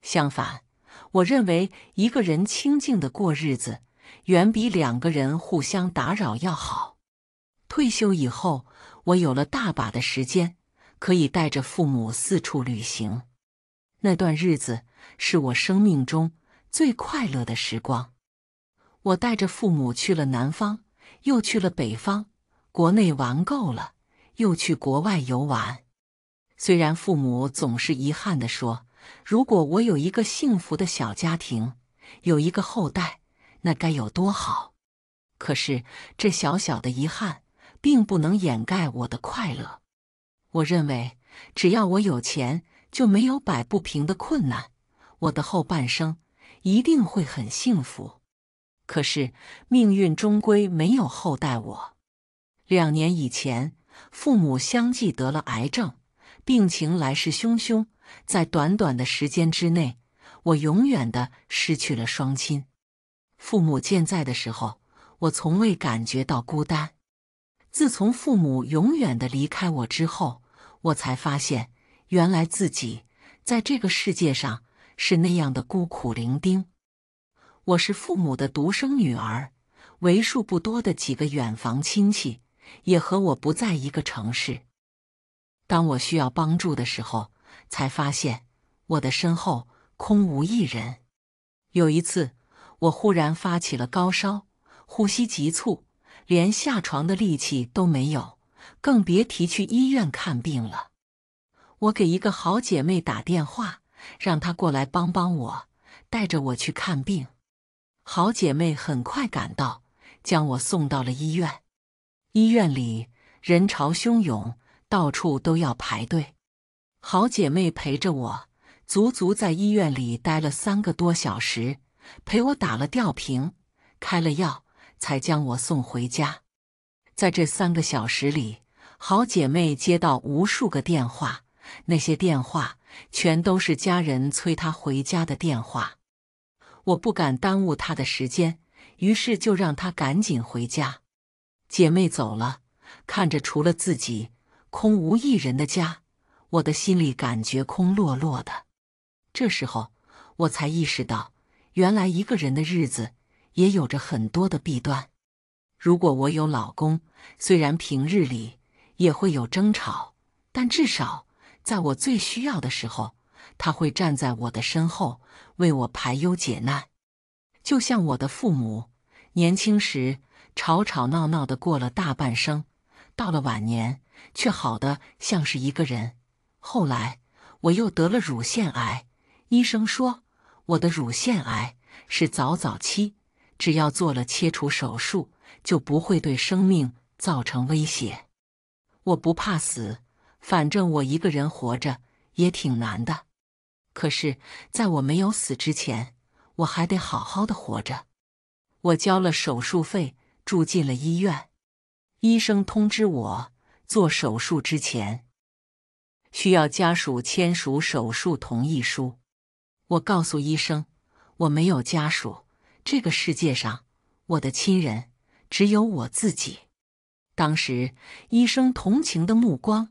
相反，我认为一个人清静的过日子。远比两个人互相打扰要好。退休以后，我有了大把的时间，可以带着父母四处旅行。那段日子是我生命中最快乐的时光。我带着父母去了南方，又去了北方，国内玩够了，又去国外游玩。虽然父母总是遗憾地说：“如果我有一个幸福的小家庭，有一个后代。”那该有多好！可是这小小的遗憾，并不能掩盖我的快乐。我认为，只要我有钱，就没有摆不平的困难。我的后半生一定会很幸福。可是命运终归没有厚待我。两年以前，父母相继得了癌症，病情来势汹汹，在短短的时间之内，我永远的失去了双亲。父母健在的时候，我从未感觉到孤单。自从父母永远的离开我之后，我才发现，原来自己在这个世界上是那样的孤苦伶仃。我是父母的独生女儿，为数不多的几个远房亲戚也和我不在一个城市。当我需要帮助的时候，才发现我的身后空无一人。有一次。我忽然发起了高烧，呼吸急促，连下床的力气都没有，更别提去医院看病了。我给一个好姐妹打电话，让她过来帮帮我，带着我去看病。好姐妹很快赶到，将我送到了医院。医院里人潮汹涌，到处都要排队。好姐妹陪着我，足足在医院里待了三个多小时。陪我打了吊瓶，开了药，才将我送回家。在这三个小时里，好姐妹接到无数个电话，那些电话全都是家人催她回家的电话。我不敢耽误她的时间，于是就让她赶紧回家。姐妹走了，看着除了自己空无一人的家，我的心里感觉空落落的。这时候我才意识到。原来一个人的日子也有着很多的弊端。如果我有老公，虽然平日里也会有争吵，但至少在我最需要的时候，他会站在我的身后，为我排忧解难。就像我的父母，年轻时吵吵闹闹的过了大半生，到了晚年却好的像是一个人。后来我又得了乳腺癌，医生说。我的乳腺癌是早早期，只要做了切除手术，就不会对生命造成威胁。我不怕死，反正我一个人活着也挺难的。可是，在我没有死之前，我还得好好的活着。我交了手术费，住进了医院。医生通知我，做手术之前需要家属签署手术同意书。我告诉医生，我没有家属，这个世界上我的亲人只有我自己。当时医生同情的目光，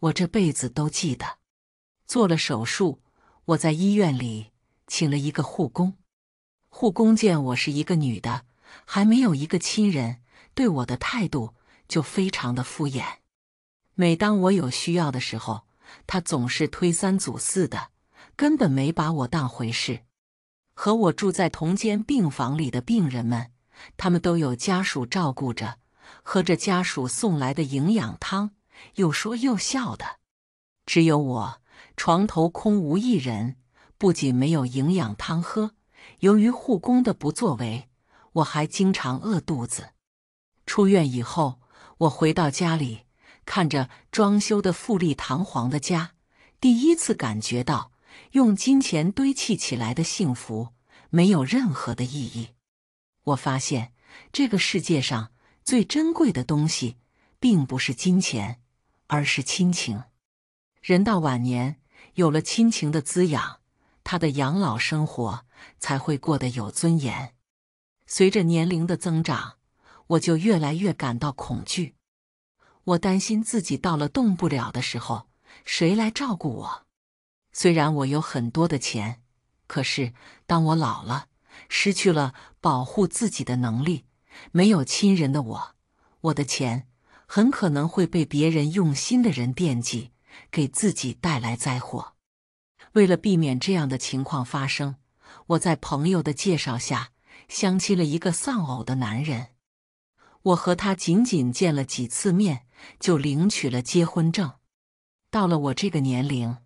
我这辈子都记得。做了手术，我在医院里请了一个护工。护工见我是一个女的，还没有一个亲人，对我的态度就非常的敷衍。每当我有需要的时候，他总是推三阻四的。根本没把我当回事。和我住在同间病房里的病人们，他们都有家属照顾着，喝着家属送来的营养汤，又说又笑的。只有我床头空无一人，不仅没有营养汤喝，由于护工的不作为，我还经常饿肚子。出院以后，我回到家里，看着装修的富丽堂皇的家，第一次感觉到。用金钱堆砌起来的幸福没有任何的意义。我发现这个世界上最珍贵的东西，并不是金钱，而是亲情。人到晚年，有了亲情的滋养，他的养老生活才会过得有尊严。随着年龄的增长，我就越来越感到恐惧。我担心自己到了动不了的时候，谁来照顾我？虽然我有很多的钱，可是当我老了，失去了保护自己的能力，没有亲人的我，我的钱很可能会被别人用心的人惦记，给自己带来灾祸。为了避免这样的情况发生，我在朋友的介绍下相亲了一个丧偶的男人。我和他仅仅见了几次面，就领取了结婚证。到了我这个年龄。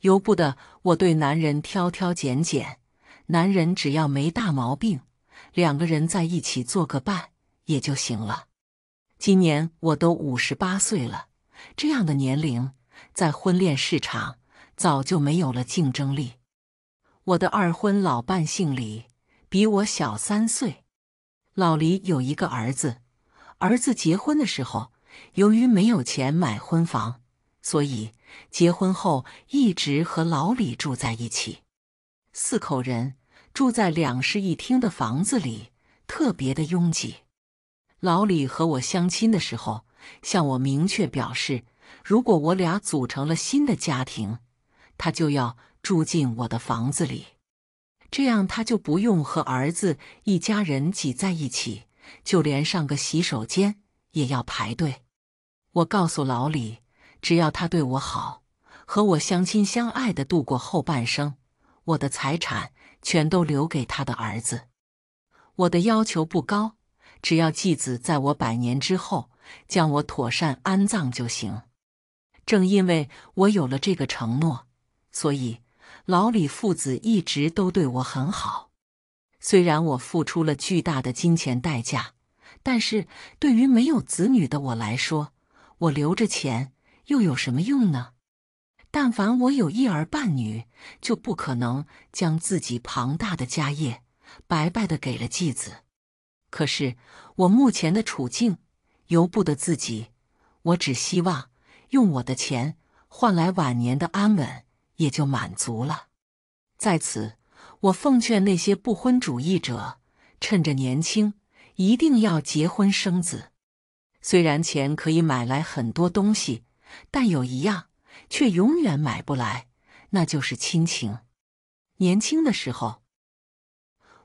由不得我对男人挑挑拣拣，男人只要没大毛病，两个人在一起做个伴也就行了。今年我都五十八岁了，这样的年龄在婚恋市场早就没有了竞争力。我的二婚老伴姓李，比我小三岁。老李有一个儿子，儿子结婚的时候，由于没有钱买婚房，所以。结婚后一直和老李住在一起，四口人住在两室一厅的房子里，特别的拥挤。老李和我相亲的时候，向我明确表示，如果我俩组成了新的家庭，他就要住进我的房子里，这样他就不用和儿子一家人挤在一起，就连上个洗手间也要排队。我告诉老李。只要他对我好，和我相亲相爱的度过后半生，我的财产全都留给他的儿子。我的要求不高，只要继子在我百年之后将我妥善安葬就行。正因为我有了这个承诺，所以老李父子一直都对我很好。虽然我付出了巨大的金钱代价，但是对于没有子女的我来说，我留着钱。又有什么用呢？但凡我有一儿半女，就不可能将自己庞大的家业白白的给了继子。可是我目前的处境由不得自己，我只希望用我的钱换来晚年的安稳，也就满足了。在此，我奉劝那些不婚主义者，趁着年轻，一定要结婚生子。虽然钱可以买来很多东西。但有一样却永远买不来，那就是亲情。年轻的时候，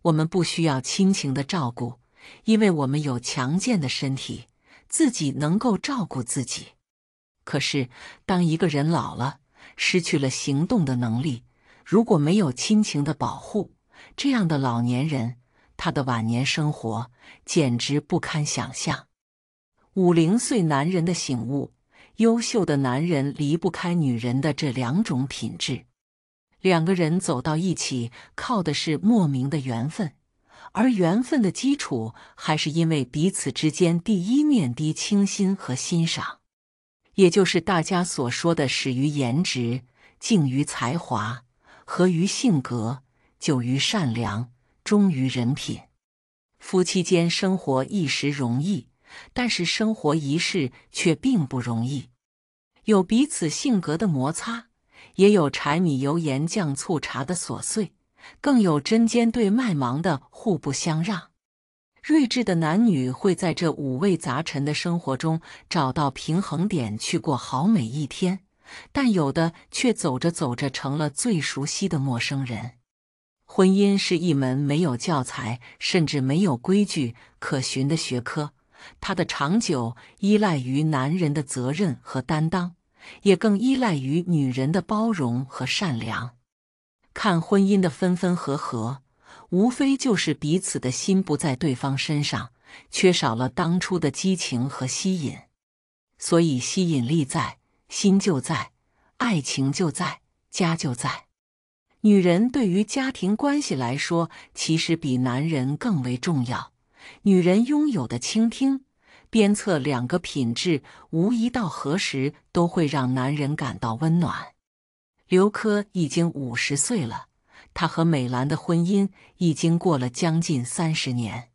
我们不需要亲情的照顾，因为我们有强健的身体，自己能够照顾自己。可是，当一个人老了，失去了行动的能力，如果没有亲情的保护，这样的老年人，他的晚年生活简直不堪想象。五零岁男人的醒悟。优秀的男人离不开女人的这两种品质。两个人走到一起，靠的是莫名的缘分，而缘分的基础，还是因为彼此之间第一面的倾心和欣赏，也就是大家所说的始于颜值，敬于才华，合于性格，久于善良，忠于人品。夫妻间生活一时容易。但是生活一世却并不容易，有彼此性格的摩擦，也有柴米油盐酱醋茶的琐碎，更有针尖对麦芒的互不相让。睿智的男女会在这五味杂陈的生活中找到平衡点，去过好每一天；但有的却走着走着成了最熟悉的陌生人。婚姻是一门没有教材，甚至没有规矩可循的学科。它的长久依赖于男人的责任和担当，也更依赖于女人的包容和善良。看婚姻的分分合合，无非就是彼此的心不在对方身上，缺少了当初的激情和吸引。所以，吸引力在，心就在，爱情就在，家就在。女人对于家庭关系来说，其实比男人更为重要。女人拥有的倾听、鞭策两个品质，无疑到何时都会让男人感到温暖。刘珂已经五十岁了，他和美兰的婚姻已经过了将近三十年。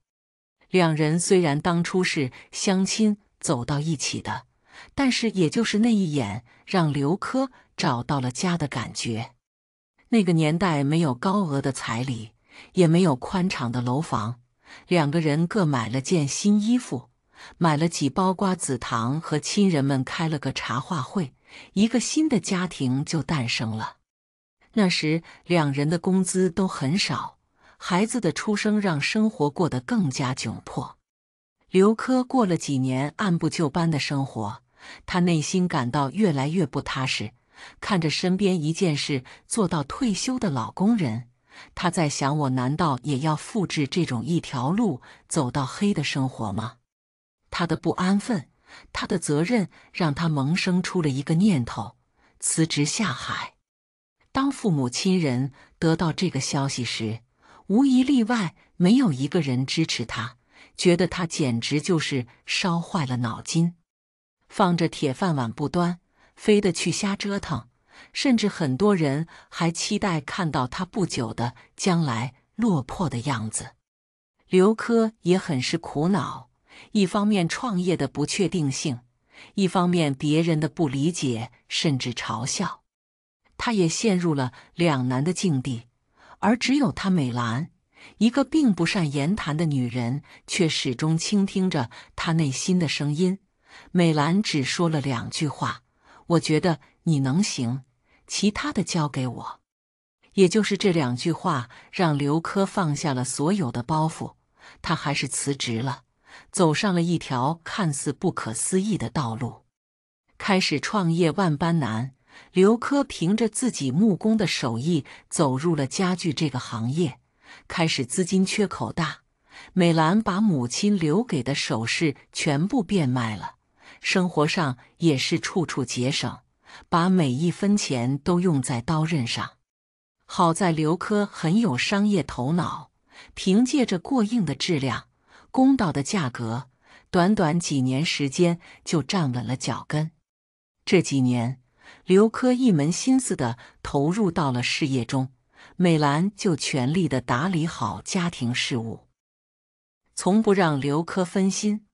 两人虽然当初是相亲走到一起的，但是也就是那一眼，让刘珂找到了家的感觉。那个年代没有高额的彩礼，也没有宽敞的楼房。两个人各买了件新衣服，买了几包瓜子糖，和亲人们开了个茶话会，一个新的家庭就诞生了。那时两人的工资都很少，孩子的出生让生活过得更加窘迫。刘科过了几年按部就班的生活，他内心感到越来越不踏实，看着身边一件事做到退休的老工人。他在想：我难道也要复制这种一条路走到黑的生活吗？他的不安分，他的责任，让他萌生出了一个念头：辞职下海。当父母亲人得到这个消息时，无一例外，没有一个人支持他，觉得他简直就是烧坏了脑筋，放着铁饭碗不端，非得去瞎折腾。甚至很多人还期待看到他不久的将来落魄的样子。刘科也很是苦恼，一方面创业的不确定性，一方面别人的不理解甚至嘲笑，他也陷入了两难的境地。而只有他美兰，一个并不善言谈的女人，却始终倾听着他内心的声音。美兰只说了两句话：“我觉得你能行。”其他的交给我，也就是这两句话，让刘科放下了所有的包袱。他还是辞职了，走上了一条看似不可思议的道路，开始创业。万般难，刘科凭着自己木工的手艺，走入了家具这个行业。开始资金缺口大，美兰把母亲留给的首饰全部变卖了，生活上也是处处节省。把每一分钱都用在刀刃上。好在刘科很有商业头脑，凭借着过硬的质量、公道的价格，短短几年时间就站稳了脚跟。这几年，刘科一门心思的投入到了事业中，美兰就全力的打理好家庭事务，从不让刘科分心。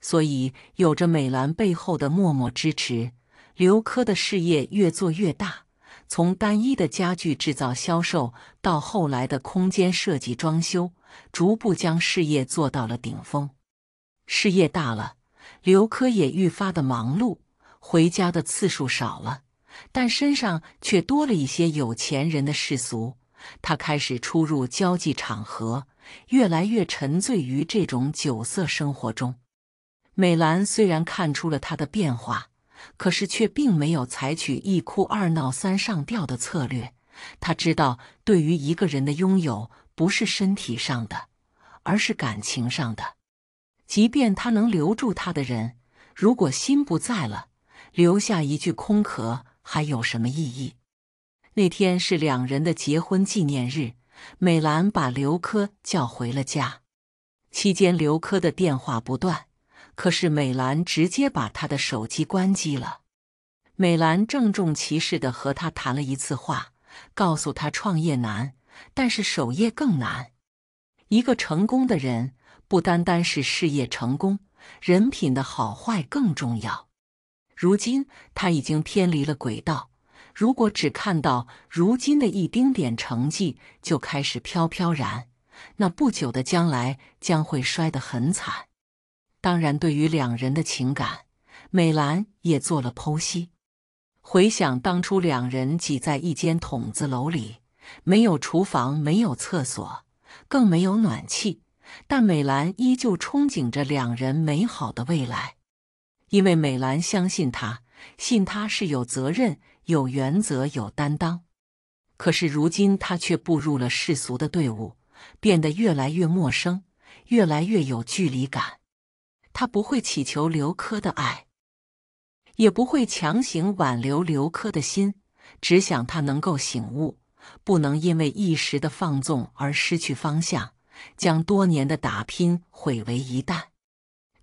所以，有着美兰背后的默默支持。刘科的事业越做越大，从单一的家具制造销售到后来的空间设计装修，逐步将事业做到了顶峰。事业大了，刘科也愈发的忙碌，回家的次数少了，但身上却多了一些有钱人的世俗。他开始出入交际场合，越来越沉醉于这种酒色生活中。美兰虽然看出了他的变化。可是却并没有采取一哭二闹三上吊的策略。他知道，对于一个人的拥有，不是身体上的，而是感情上的。即便他能留住他的人，如果心不在了，留下一句空壳还有什么意义？那天是两人的结婚纪念日，美兰把刘科叫回了家。期间，刘科的电话不断。可是美兰直接把他的手机关机了。美兰郑重其事的和他谈了一次话，告诉他创业难，但是守业更难。一个成功的人，不单单是事业成功，人品的好坏更重要。如今他已经偏离了轨道，如果只看到如今的一丁点成绩就开始飘飘然，那不久的将来将会摔得很惨。当然，对于两人的情感，美兰也做了剖析。回想当初，两人挤在一间筒子楼里，没有厨房，没有厕所，更没有暖气。但美兰依旧憧憬着两人美好的未来，因为美兰相信他，信他是有责任、有原则、有担当。可是如今，他却步入了世俗的队伍，变得越来越陌生，越来越有距离感。他不会乞求刘珂的爱，也不会强行挽留刘珂的心，只想他能够醒悟，不能因为一时的放纵而失去方向，将多年的打拼毁为一旦。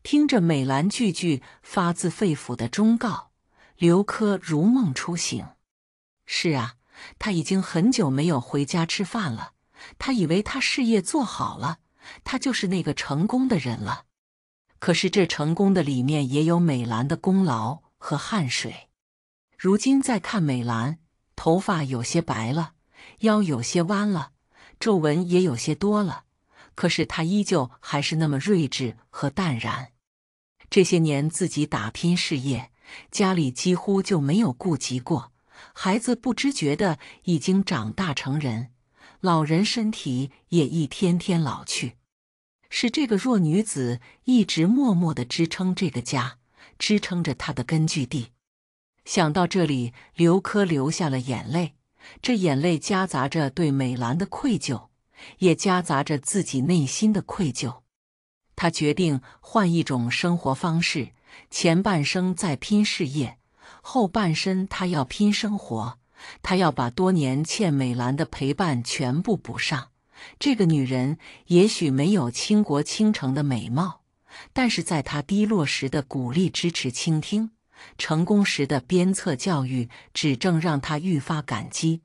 听着美兰句句发自肺腑的忠告，刘珂如梦初醒。是啊，他已经很久没有回家吃饭了。他以为他事业做好了，他就是那个成功的人了。可是这成功的里面也有美兰的功劳和汗水。如今再看美兰，头发有些白了，腰有些弯了，皱纹也有些多了。可是她依旧还是那么睿智和淡然。这些年自己打拼事业，家里几乎就没有顾及过。孩子不知觉的已经长大成人，老人身体也一天天老去。是这个弱女子一直默默的支撑这个家，支撑着她的根据地。想到这里，刘珂流下了眼泪，这眼泪夹杂着对美兰的愧疚，也夹杂着自己内心的愧疚。他决定换一种生活方式：前半生在拼事业，后半生他要拼生活，他要把多年欠美兰的陪伴全部补上。这个女人也许没有倾国倾城的美貌，但是在她低落时的鼓励、支持、倾听，成功时的鞭策、教育、指正，让她愈发感激。